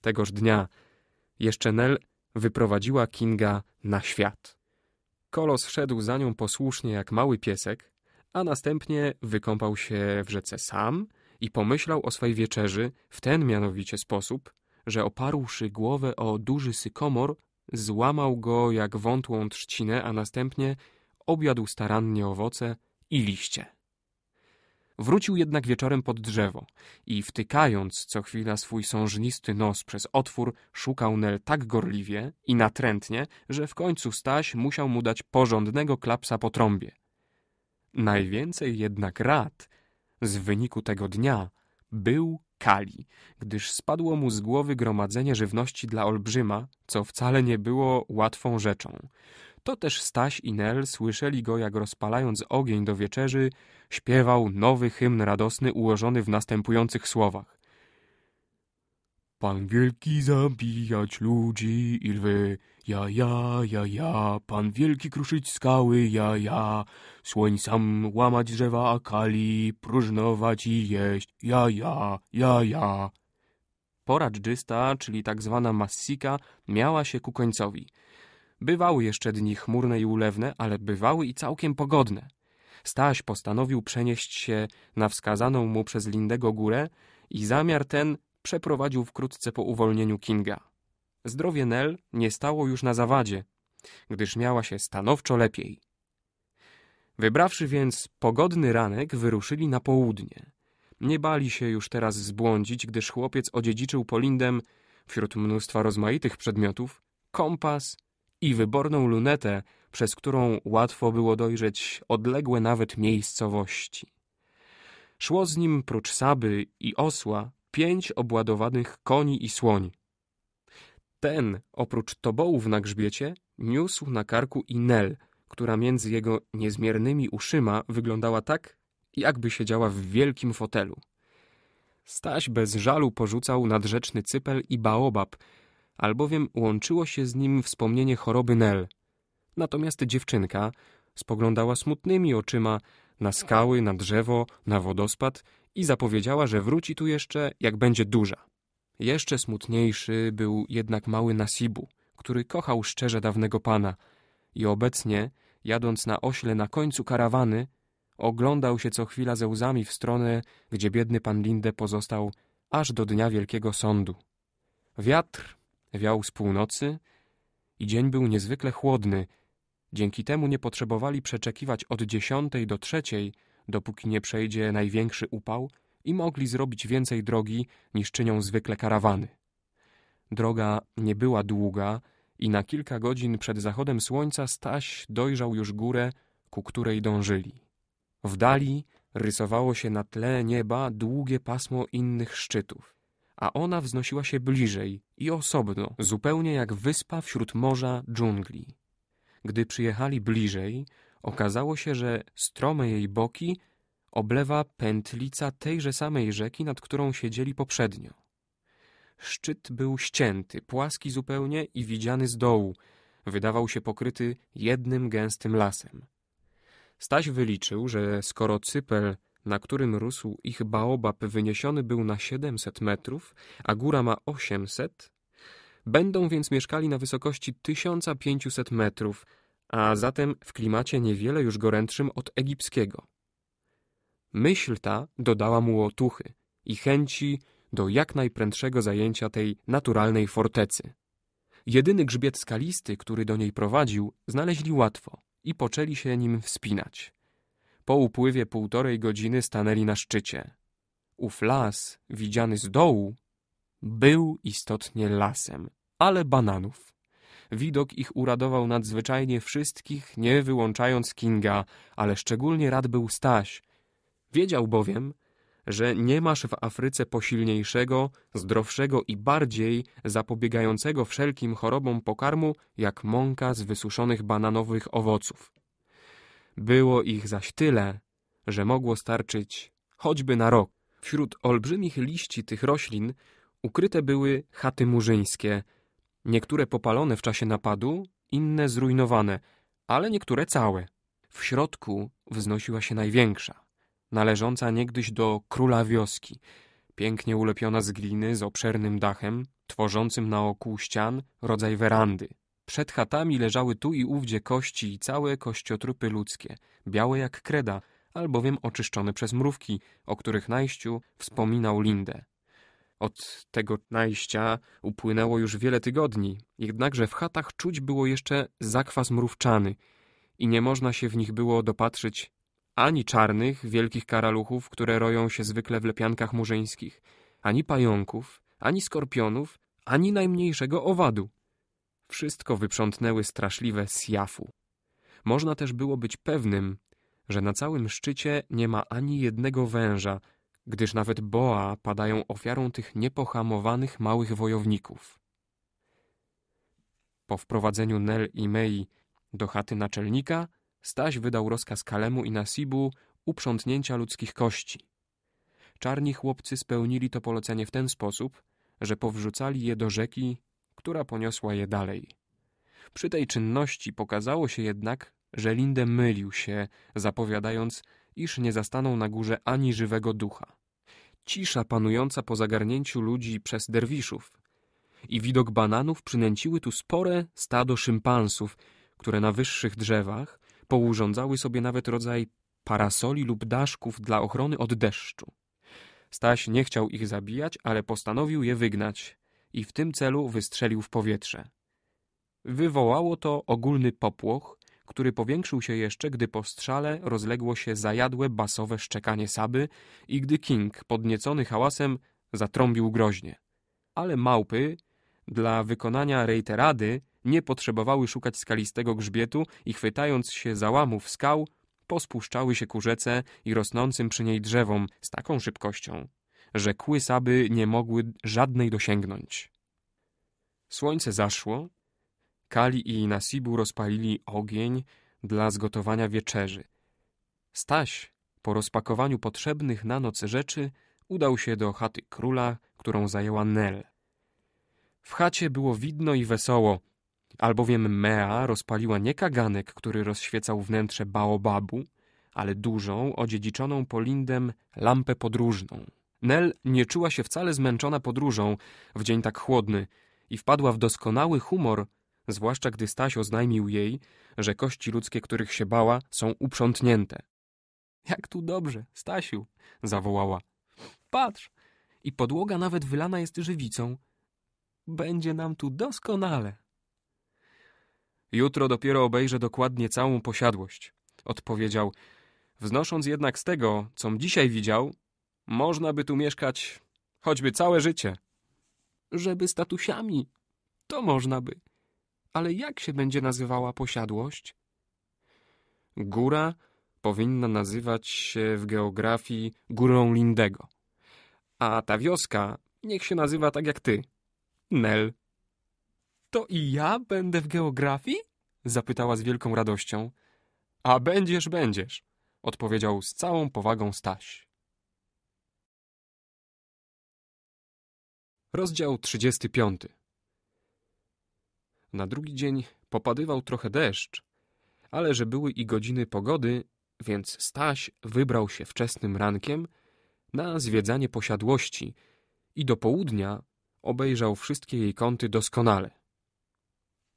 Tegoż dnia jeszcze Nel wyprowadziła Kinga na świat. Kolos szedł za nią posłusznie jak mały piesek, a następnie wykąpał się w rzece sam i pomyślał o swej wieczerzy w ten mianowicie sposób, że oparłszy głowę o duży sykomor, złamał go jak wątłą trzcinę, a następnie objadł starannie owoce i liście. Wrócił jednak wieczorem pod drzewo i wtykając co chwila swój sążnisty nos przez otwór, szukał Nel tak gorliwie i natrętnie, że w końcu Staś musiał mu dać porządnego klapsa po trąbie. Najwięcej jednak rad z wyniku tego dnia był kali, gdyż spadło mu z głowy gromadzenie żywności dla olbrzyma, co wcale nie było łatwą rzeczą. To też Staś i Nel słyszeli go, jak rozpalając ogień do wieczerzy, śpiewał nowy hymn radosny ułożony w następujących słowach. Pan wielki zabijać ludzi i lwy, ja, ja, ja, ja, pan wielki kruszyć skały, ja, ja, słoń sam łamać drzewa akali, próżnować i jeść, ja, ja, ja, ja. Pora dżdżysta, czyli tak zwana massika, miała się ku końcowi. Bywały jeszcze dni chmurne i ulewne, ale bywały i całkiem pogodne. Staś postanowił przenieść się na wskazaną mu przez Lindego górę i zamiar ten przeprowadził wkrótce po uwolnieniu Kinga. Zdrowie Nel nie stało już na zawadzie, gdyż miała się stanowczo lepiej. Wybrawszy więc pogodny ranek, wyruszyli na południe. Nie bali się już teraz zbłądzić, gdyż chłopiec odziedziczył Polindem, wśród mnóstwa rozmaitych przedmiotów, kompas i wyborną lunetę, przez którą łatwo było dojrzeć odległe nawet miejscowości. Szło z nim prócz Saby i Osła pięć obładowanych koni i słoń. Ten, oprócz tobołów na grzbiecie, niósł na karku i Nel, która między jego niezmiernymi uszyma wyglądała tak, jakby siedziała w wielkim fotelu. Staś bez żalu porzucał nadrzeczny cypel i baobab, albowiem łączyło się z nim wspomnienie choroby Nel. Natomiast dziewczynka spoglądała smutnymi oczyma na skały, na drzewo, na wodospad i zapowiedziała, że wróci tu jeszcze, jak będzie duża. Jeszcze smutniejszy był jednak mały Nasibu, który kochał szczerze dawnego pana i obecnie, jadąc na ośle na końcu karawany, oglądał się co chwila ze łzami w stronę, gdzie biedny pan Linde pozostał aż do dnia wielkiego sądu. Wiatr wiał z północy i dzień był niezwykle chłodny. Dzięki temu nie potrzebowali przeczekiwać od dziesiątej do trzeciej, dopóki nie przejdzie największy upał, i mogli zrobić więcej drogi niż czynią zwykle karawany. Droga nie była długa i na kilka godzin przed zachodem słońca Staś dojrzał już górę, ku której dążyli. W dali rysowało się na tle nieba długie pasmo innych szczytów, a ona wznosiła się bliżej i osobno, zupełnie jak wyspa wśród morza dżungli. Gdy przyjechali bliżej, okazało się, że strome jej boki oblewa pętlica tejże samej rzeki, nad którą siedzieli poprzednio. Szczyt był ścięty, płaski zupełnie i widziany z dołu. Wydawał się pokryty jednym gęstym lasem. Staś wyliczył, że skoro cypel, na którym rósł ich baobab, wyniesiony był na 700 metrów, a góra ma 800, będą więc mieszkali na wysokości 1500 metrów, a zatem w klimacie niewiele już gorętszym od egipskiego. Myśl ta dodała mu otuchy i chęci do jak najprędszego zajęcia tej naturalnej fortecy. Jedyny grzbiet skalisty, który do niej prowadził, znaleźli łatwo i poczęli się nim wspinać. Po upływie półtorej godziny stanęli na szczycie. Ów las, widziany z dołu, był istotnie lasem, ale bananów. Widok ich uradował nadzwyczajnie wszystkich, nie wyłączając Kinga, ale szczególnie rad był Staś, Wiedział bowiem, że nie masz w Afryce posilniejszego, zdrowszego i bardziej zapobiegającego wszelkim chorobom pokarmu jak mąka z wysuszonych bananowych owoców. Było ich zaś tyle, że mogło starczyć choćby na rok. Wśród olbrzymich liści tych roślin ukryte były chaty murzyńskie, niektóre popalone w czasie napadu, inne zrujnowane, ale niektóre całe. W środku wznosiła się największa, należąca niegdyś do króla wioski, pięknie ulepiona z gliny z obszernym dachem, tworzącym na oku ścian rodzaj werandy. Przed chatami leżały tu i ówdzie kości i całe kościotrupy ludzkie, białe jak kreda, albowiem oczyszczone przez mrówki, o których najściu wspominał Lindę. Od tego najścia upłynęło już wiele tygodni, jednakże w chatach czuć było jeszcze zakwas mrówczany i nie można się w nich było dopatrzyć ani czarnych, wielkich karaluchów, które roją się zwykle w lepiankach murzyńskich, ani pająków, ani skorpionów, ani najmniejszego owadu. Wszystko wyprzątnęły straszliwe sjafu. Można też było być pewnym, że na całym szczycie nie ma ani jednego węża, gdyż nawet boa padają ofiarą tych niepohamowanych małych wojowników. Po wprowadzeniu Nel i Mei do chaty naczelnika Staś wydał rozkaz Kalemu i Nasibu uprzątnięcia ludzkich kości. Czarni chłopcy spełnili to polecenie w ten sposób, że powrzucali je do rzeki, która poniosła je dalej. Przy tej czynności pokazało się jednak, że Linde mylił się, zapowiadając, iż nie zastaną na górze ani żywego ducha. Cisza panująca po zagarnięciu ludzi przez derwiszów i widok bananów przynęciły tu spore stado szympansów, które na wyższych drzewach Pourządzały sobie nawet rodzaj parasoli lub daszków dla ochrony od deszczu. Staś nie chciał ich zabijać, ale postanowił je wygnać i w tym celu wystrzelił w powietrze. Wywołało to ogólny popłoch, który powiększył się jeszcze, gdy po strzale rozległo się zajadłe basowe szczekanie saby i gdy King, podniecony hałasem, zatrąbił groźnie. Ale małpy, dla wykonania rejterady, nie potrzebowały szukać skalistego grzbietu i chwytając się załamów skał, pospuszczały się ku rzece i rosnącym przy niej drzewom z taką szybkością, że kły saby nie mogły żadnej dosięgnąć. Słońce zaszło, Kali i Nasibu rozpalili ogień dla zgotowania wieczerzy. Staś, po rozpakowaniu potrzebnych na noc rzeczy, udał się do chaty króla, którą zajęła Nel. W chacie było widno i wesoło, Albowiem Mea rozpaliła nie kaganek, który rozświecał wnętrze baobabu, ale dużą, odziedziczoną Lindem lampę podróżną. Nel nie czuła się wcale zmęczona podróżą w dzień tak chłodny i wpadła w doskonały humor, zwłaszcza gdy Staś oznajmił jej, że kości ludzkie, których się bała, są uprzątnięte. Jak tu dobrze, Stasiu, zawołała. Patrz, i podłoga nawet wylana jest żywicą. Będzie nam tu doskonale. Jutro dopiero obejrzę dokładnie całą posiadłość, odpowiedział. Wznosząc jednak z tego, com dzisiaj widział, można by tu mieszkać choćby całe życie. Żeby statusiami, to można by. Ale jak się będzie nazywała posiadłość? Góra powinna nazywać się w geografii Górą Lindego. A ta wioska niech się nazywa tak jak ty, Nel. To i ja będę w geografii? zapytała z wielką radością. A będziesz, będziesz, odpowiedział z całą powagą Staś. Rozdział 35. Na drugi dzień popadywał trochę deszcz, ale że były i godziny pogody, więc Staś wybrał się wczesnym rankiem na zwiedzanie posiadłości i do południa obejrzał wszystkie jej kąty doskonale.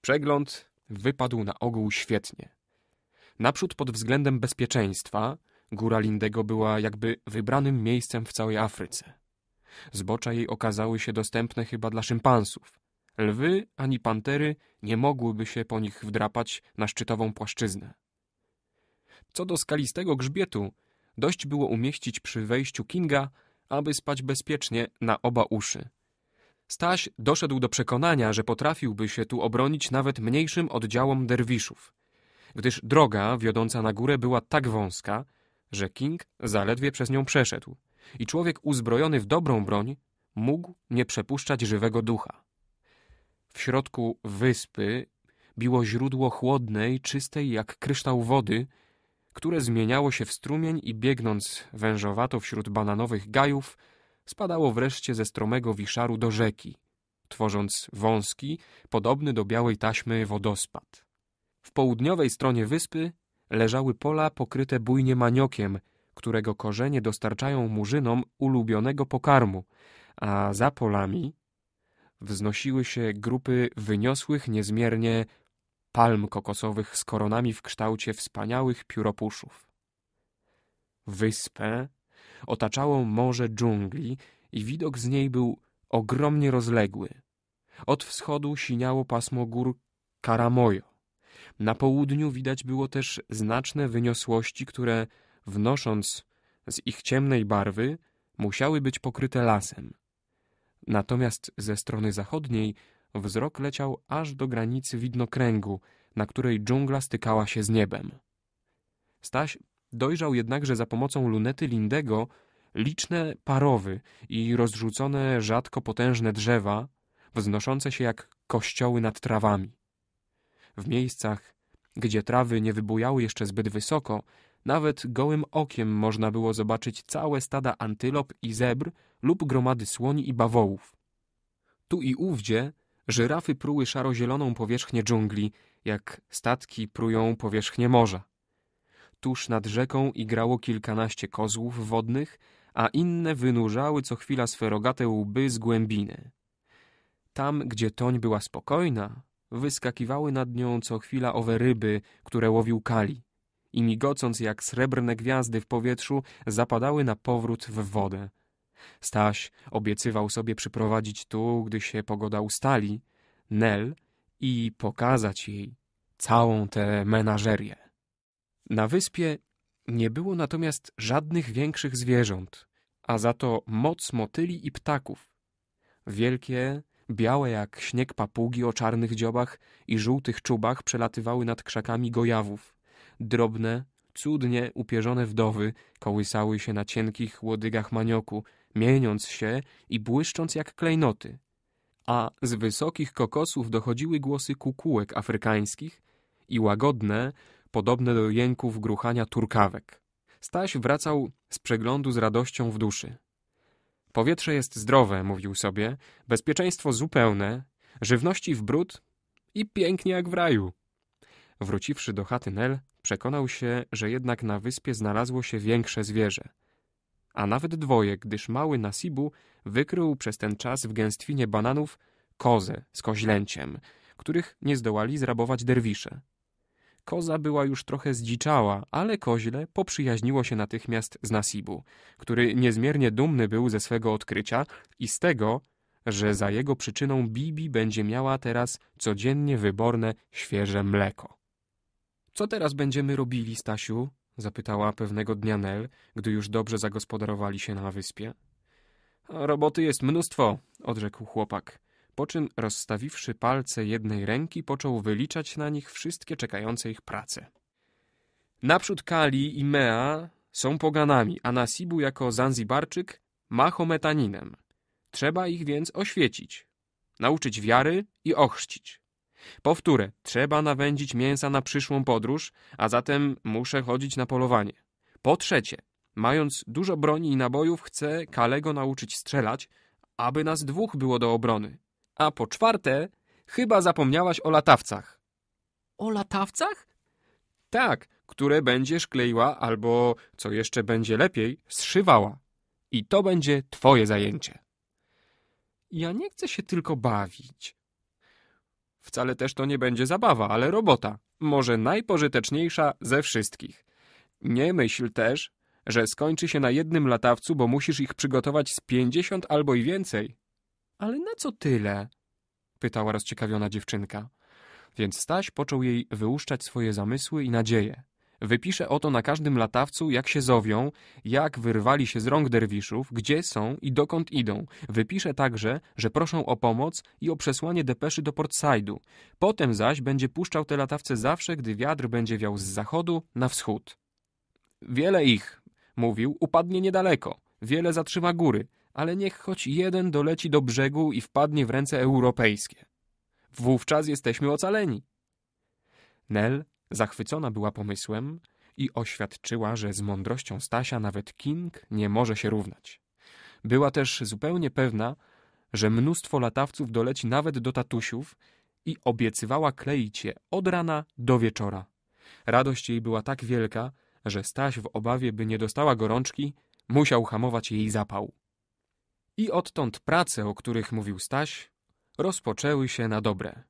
Przegląd wypadł na ogół świetnie. Naprzód pod względem bezpieczeństwa góra Lindego była jakby wybranym miejscem w całej Afryce. Zbocza jej okazały się dostępne chyba dla szympansów. Lwy ani pantery nie mogłyby się po nich wdrapać na szczytową płaszczyznę. Co do skalistego grzbietu, dość było umieścić przy wejściu Kinga, aby spać bezpiecznie na oba uszy. Staś doszedł do przekonania, że potrafiłby się tu obronić nawet mniejszym oddziałom derwiszów, gdyż droga wiodąca na górę była tak wąska, że King zaledwie przez nią przeszedł i człowiek uzbrojony w dobrą broń mógł nie przepuszczać żywego ducha. W środku wyspy biło źródło chłodnej, czystej jak kryształ wody, które zmieniało się w strumień i biegnąc wężowato wśród bananowych gajów, spadało wreszcie ze stromego wiszaru do rzeki, tworząc wąski, podobny do białej taśmy wodospad. W południowej stronie wyspy leżały pola pokryte bujnie maniokiem, którego korzenie dostarczają murzynom ulubionego pokarmu, a za polami wznosiły się grupy wyniosłych niezmiernie palm kokosowych z koronami w kształcie wspaniałych pióropuszów. Wyspę otaczało morze dżungli i widok z niej był ogromnie rozległy. Od wschodu siniało pasmo gór Karamojo. Na południu widać było też znaczne wyniosłości, które, wnosząc z ich ciemnej barwy, musiały być pokryte lasem. Natomiast ze strony zachodniej wzrok leciał aż do granicy widnokręgu, na której dżungla stykała się z niebem. Staś Dojrzał jednakże za pomocą lunety Lindego liczne parowy i rozrzucone rzadko potężne drzewa, wznoszące się jak kościoły nad trawami. W miejscach, gdzie trawy nie wybujały jeszcze zbyt wysoko, nawet gołym okiem można było zobaczyć całe stada antylop i zebr lub gromady słoni i bawołów. Tu i ówdzie żyrafy pruły szarozieloną powierzchnię dżungli, jak statki prują powierzchnię morza tuż nad rzeką igrało kilkanaście kozłów wodnych, a inne wynurzały co chwila swe rogate łby z głębiny. Tam, gdzie toń była spokojna, wyskakiwały nad nią co chwila owe ryby, które łowił Kali i migocąc jak srebrne gwiazdy w powietrzu, zapadały na powrót w wodę. Staś obiecywał sobie przyprowadzić tu, gdy się pogoda ustali, Nel i pokazać jej całą tę menażerię. Na wyspie nie było natomiast żadnych większych zwierząt, a za to moc motyli i ptaków. Wielkie, białe jak śnieg papugi o czarnych dziobach i żółtych czubach przelatywały nad krzakami gojawów. Drobne, cudnie upierzone wdowy kołysały się na cienkich łodygach manioku, mieniąc się i błyszcząc jak klejnoty. A z wysokich kokosów dochodziły głosy kukułek afrykańskich i łagodne, podobne do jęków gruchania turkawek. Staś wracał z przeglądu z radością w duszy. Powietrze jest zdrowe, mówił sobie, bezpieczeństwo zupełne, żywności w bród i pięknie jak w raju. Wróciwszy do chaty Nel, przekonał się, że jednak na wyspie znalazło się większe zwierzę. A nawet dwoje, gdyż mały Nasibu wykrył przez ten czas w gęstwinie bananów kozę z koźlęciem, których nie zdołali zrabować derwisze. Koza była już trochę zdziczała, ale koźle poprzyjaźniło się natychmiast z Nasibu, który niezmiernie dumny był ze swego odkrycia i z tego, że za jego przyczyną Bibi będzie miała teraz codziennie wyborne, świeże mleko. Co teraz będziemy robili, Stasiu? zapytała pewnego dnia Nel, gdy już dobrze zagospodarowali się na wyspie. Roboty jest mnóstwo, odrzekł chłopak czym rozstawiwszy palce jednej ręki, począł wyliczać na nich wszystkie czekające ich prace. Naprzód Kali i Mea są poganami, a Nasibu jako Zanzibarczyk mahometaninem. Trzeba ich więc oświecić, nauczyć wiary i ochrzcić. Powtórę, trzeba nawędzić mięsa na przyszłą podróż, a zatem muszę chodzić na polowanie. Po trzecie, mając dużo broni i nabojów, chcę Kalego nauczyć strzelać, aby nas dwóch było do obrony. A po czwarte, chyba zapomniałaś o latawcach. O latawcach? Tak, które będziesz kleiła albo, co jeszcze będzie lepiej, zszywała. I to będzie twoje zajęcie. Ja nie chcę się tylko bawić. Wcale też to nie będzie zabawa, ale robota. Może najpożyteczniejsza ze wszystkich. Nie myśl też, że skończy się na jednym latawcu, bo musisz ich przygotować z pięćdziesiąt albo i więcej. Ale na co tyle? pytała rozciekawiona dziewczynka. Więc Staś począł jej wyłuszczać swoje zamysły i nadzieje. Wypisze oto na każdym latawcu, jak się zowią, jak wyrwali się z rąk derwiszów, gdzie są i dokąd idą. Wypisze także, że proszą o pomoc i o przesłanie depeszy do Saidu. Potem zaś będzie puszczał te latawce zawsze, gdy wiatr będzie wiał z zachodu na wschód. Wiele ich, mówił, upadnie niedaleko. Wiele zatrzyma góry ale niech choć jeden doleci do brzegu i wpadnie w ręce europejskie. Wówczas jesteśmy ocaleni. Nel zachwycona była pomysłem i oświadczyła, że z mądrością Stasia nawet King nie może się równać. Była też zupełnie pewna, że mnóstwo latawców doleci nawet do tatusiów i obiecywała kleić je od rana do wieczora. Radość jej była tak wielka, że Staś w obawie, by nie dostała gorączki, musiał hamować jej zapał. I odtąd prace, o których mówił Staś, rozpoczęły się na dobre.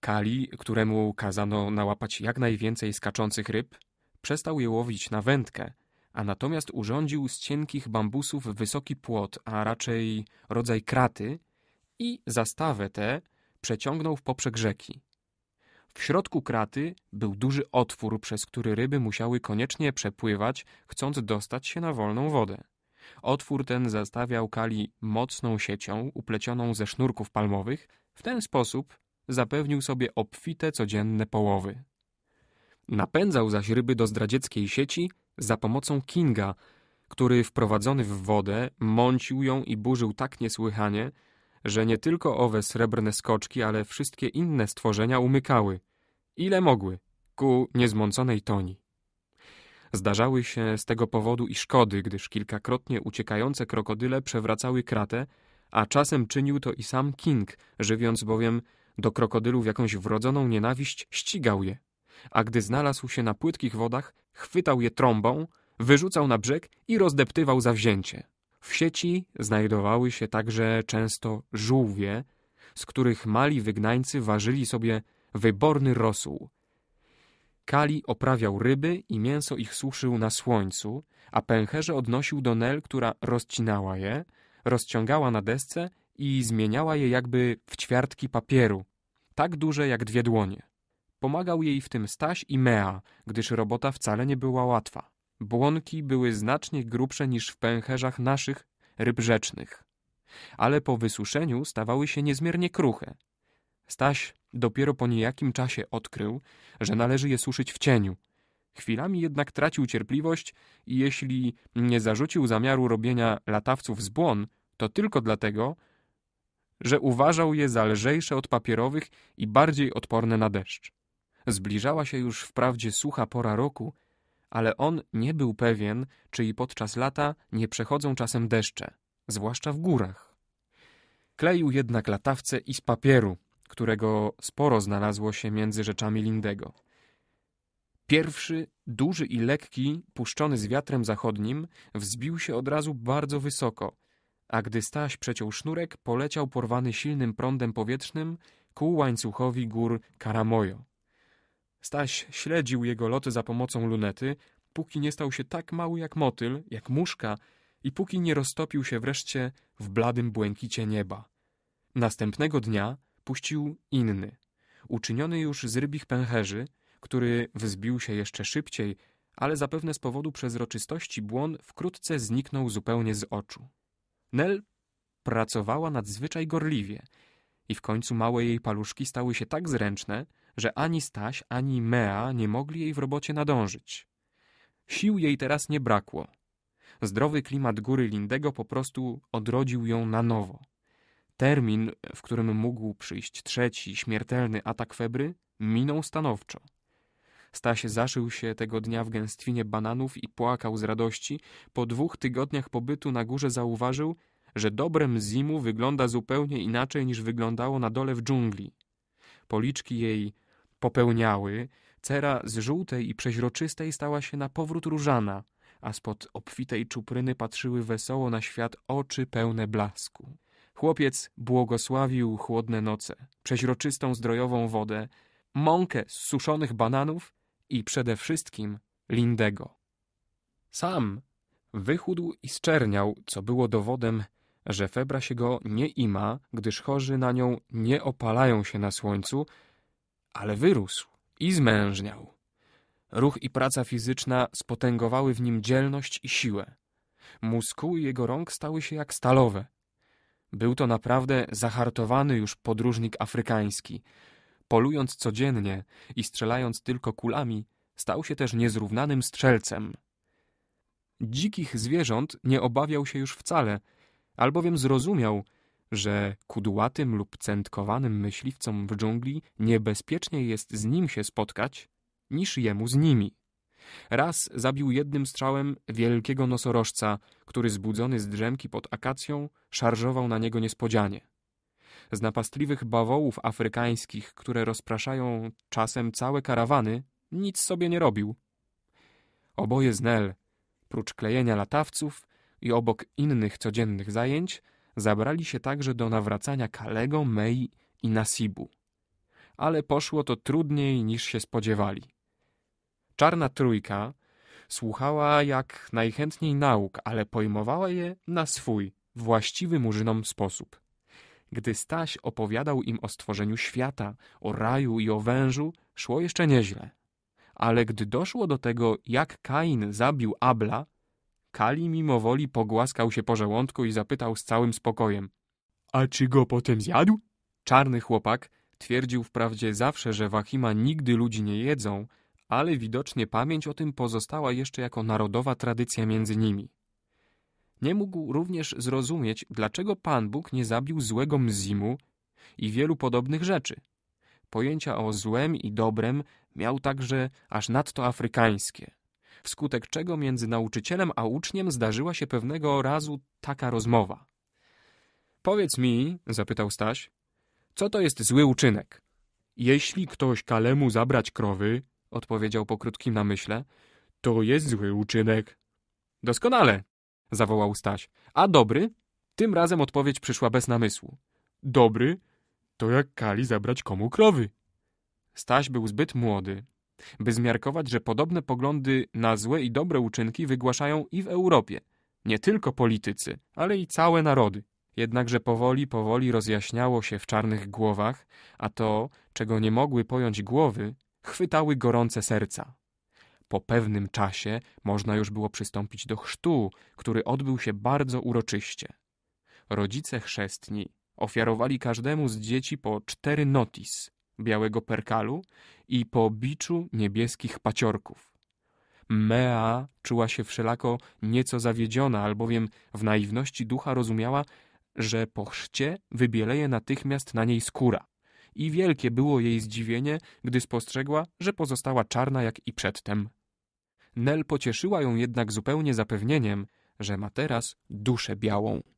Kali, któremu kazano nałapać jak najwięcej skaczących ryb, przestał je łowić na wędkę, a natomiast urządził z cienkich bambusów wysoki płot, a raczej rodzaj kraty i zastawę tę przeciągnął w poprzek rzeki. W środku kraty był duży otwór, przez który ryby musiały koniecznie przepływać, chcąc dostać się na wolną wodę. Otwór ten zastawiał Kali mocną siecią uplecioną ze sznurków palmowych. W ten sposób zapewnił sobie obfite codzienne połowy. Napędzał zaś ryby do zdradzieckiej sieci za pomocą Kinga, który wprowadzony w wodę mącił ją i burzył tak niesłychanie, że nie tylko owe srebrne skoczki, ale wszystkie inne stworzenia umykały, ile mogły, ku niezmąconej toni. Zdarzały się z tego powodu i szkody, gdyż kilkakrotnie uciekające krokodyle przewracały kratę, a czasem czynił to i sam King, żywiąc bowiem do krokodylów jakąś wrodzoną nienawiść, ścigał je. A gdy znalazł się na płytkich wodach, chwytał je trąbą, wyrzucał na brzeg i rozdeptywał zawzięcie. W sieci znajdowały się także często żółwie, z których mali wygnańcy ważyli sobie wyborny rosół, Kali oprawiał ryby i mięso ich suszył na słońcu, a pęcherze odnosił do Nel, która rozcinała je, rozciągała na desce i zmieniała je jakby w ćwiartki papieru, tak duże jak dwie dłonie. Pomagał jej w tym Staś i Mea, gdyż robota wcale nie była łatwa. Błonki były znacznie grubsze niż w pęcherzach naszych ryb rzecznych, ale po wysuszeniu stawały się niezmiernie kruche. Staś Dopiero po niejakim czasie odkrył, że należy je suszyć w cieniu. Chwilami jednak tracił cierpliwość i jeśli nie zarzucił zamiaru robienia latawców z błon, to tylko dlatego, że uważał je za lżejsze od papierowych i bardziej odporne na deszcz. Zbliżała się już wprawdzie sucha pora roku, ale on nie był pewien, czy i podczas lata nie przechodzą czasem deszcze, zwłaszcza w górach. Kleił jednak latawce i z papieru, którego sporo znalazło się między rzeczami Lindego. Pierwszy, duży i lekki, puszczony z wiatrem zachodnim, wzbił się od razu bardzo wysoko, a gdy Staś przeciął sznurek, poleciał porwany silnym prądem powietrznym ku łańcuchowi gór Karamojo. Staś śledził jego loty za pomocą lunety, póki nie stał się tak mały jak motyl, jak muszka i póki nie roztopił się wreszcie w bladym błękicie nieba. Następnego dnia puścił inny, uczyniony już z rybich pęcherzy, który wzbił się jeszcze szybciej, ale zapewne z powodu przezroczystości błon wkrótce zniknął zupełnie z oczu. Nel pracowała nadzwyczaj gorliwie i w końcu małe jej paluszki stały się tak zręczne, że ani Staś, ani Mea nie mogli jej w robocie nadążyć. Sił jej teraz nie brakło. Zdrowy klimat góry Lindego po prostu odrodził ją na nowo. Termin, w którym mógł przyjść trzeci śmiertelny atak febry, minął stanowczo. Staś zaszył się tego dnia w gęstwinie bananów i płakał z radości. Po dwóch tygodniach pobytu na górze zauważył, że dobrem zimu wygląda zupełnie inaczej niż wyglądało na dole w dżungli. Policzki jej popełniały, cera z żółtej i przeźroczystej stała się na powrót różana, a spod obfitej czupryny patrzyły wesoło na świat oczy pełne blasku. Chłopiec błogosławił chłodne noce, przeźroczystą zdrojową wodę, mąkę z suszonych bananów i przede wszystkim Lindego. Sam wychudł i zczerniał, co było dowodem, że febra się go nie ima, gdyż chorzy na nią nie opalają się na słońcu, ale wyrósł i zmężniał. Ruch i praca fizyczna spotęgowały w nim dzielność i siłę. Muskuły jego rąk stały się jak stalowe – był to naprawdę zahartowany już podróżnik afrykański. Polując codziennie i strzelając tylko kulami, stał się też niezrównanym strzelcem. Dzikich zwierząt nie obawiał się już wcale, albowiem zrozumiał, że kudłatym lub centkowanym myśliwcom w dżungli niebezpieczniej jest z nim się spotkać, niż jemu z nimi. Raz zabił jednym strzałem wielkiego nosorożca, który zbudzony z drzemki pod akacją szarżował na niego niespodzianie. Z napastliwych bawołów afrykańskich, które rozpraszają czasem całe karawany, nic sobie nie robił. Oboje z Nel, prócz klejenia latawców i obok innych codziennych zajęć, zabrali się także do nawracania Kalego, Mei i Nasibu. Ale poszło to trudniej niż się spodziewali czarna trójka słuchała jak najchętniej nauk, ale pojmowała je na swój, właściwy murzynom sposób. Gdy Staś opowiadał im o stworzeniu świata, o raju i o wężu, szło jeszcze nieźle. Ale gdy doszło do tego, jak Kain zabił Abla, Kali mimo woli pogłaskał się po żołądku i zapytał z całym spokojem. A czy go potem zjadł? Czarny chłopak twierdził wprawdzie zawsze, że Wahima nigdy ludzi nie jedzą, ale widocznie pamięć o tym pozostała jeszcze jako narodowa tradycja między nimi. Nie mógł również zrozumieć, dlaczego Pan Bóg nie zabił złego Mzimu i wielu podobnych rzeczy. Pojęcia o złem i dobrem miał także aż nadto afrykańskie, wskutek czego między nauczycielem a uczniem zdarzyła się pewnego razu taka rozmowa. Powiedz mi, zapytał Staś, co to jest zły uczynek? Jeśli ktoś kalemu zabrać krowy, odpowiedział po krótkim namyśle. To jest zły uczynek. Doskonale, zawołał Staś. A dobry? Tym razem odpowiedź przyszła bez namysłu. Dobry? To jak Kali zabrać komu krowy. Staś był zbyt młody, by zmiarkować, że podobne poglądy na złe i dobre uczynki wygłaszają i w Europie. Nie tylko politycy, ale i całe narody. Jednakże powoli, powoli rozjaśniało się w czarnych głowach, a to, czego nie mogły pojąć głowy, chwytały gorące serca. Po pewnym czasie można już było przystąpić do chrztu, który odbył się bardzo uroczyście. Rodzice chrzestni ofiarowali każdemu z dzieci po cztery notis białego perkalu i po biczu niebieskich paciorków. Mea czuła się wszelako nieco zawiedziona, albowiem w naiwności ducha rozumiała, że po chrzcie wybieleje natychmiast na niej skóra i wielkie było jej zdziwienie, gdy spostrzegła, że pozostała czarna jak i przedtem. Nel pocieszyła ją jednak zupełnie zapewnieniem, że ma teraz duszę białą.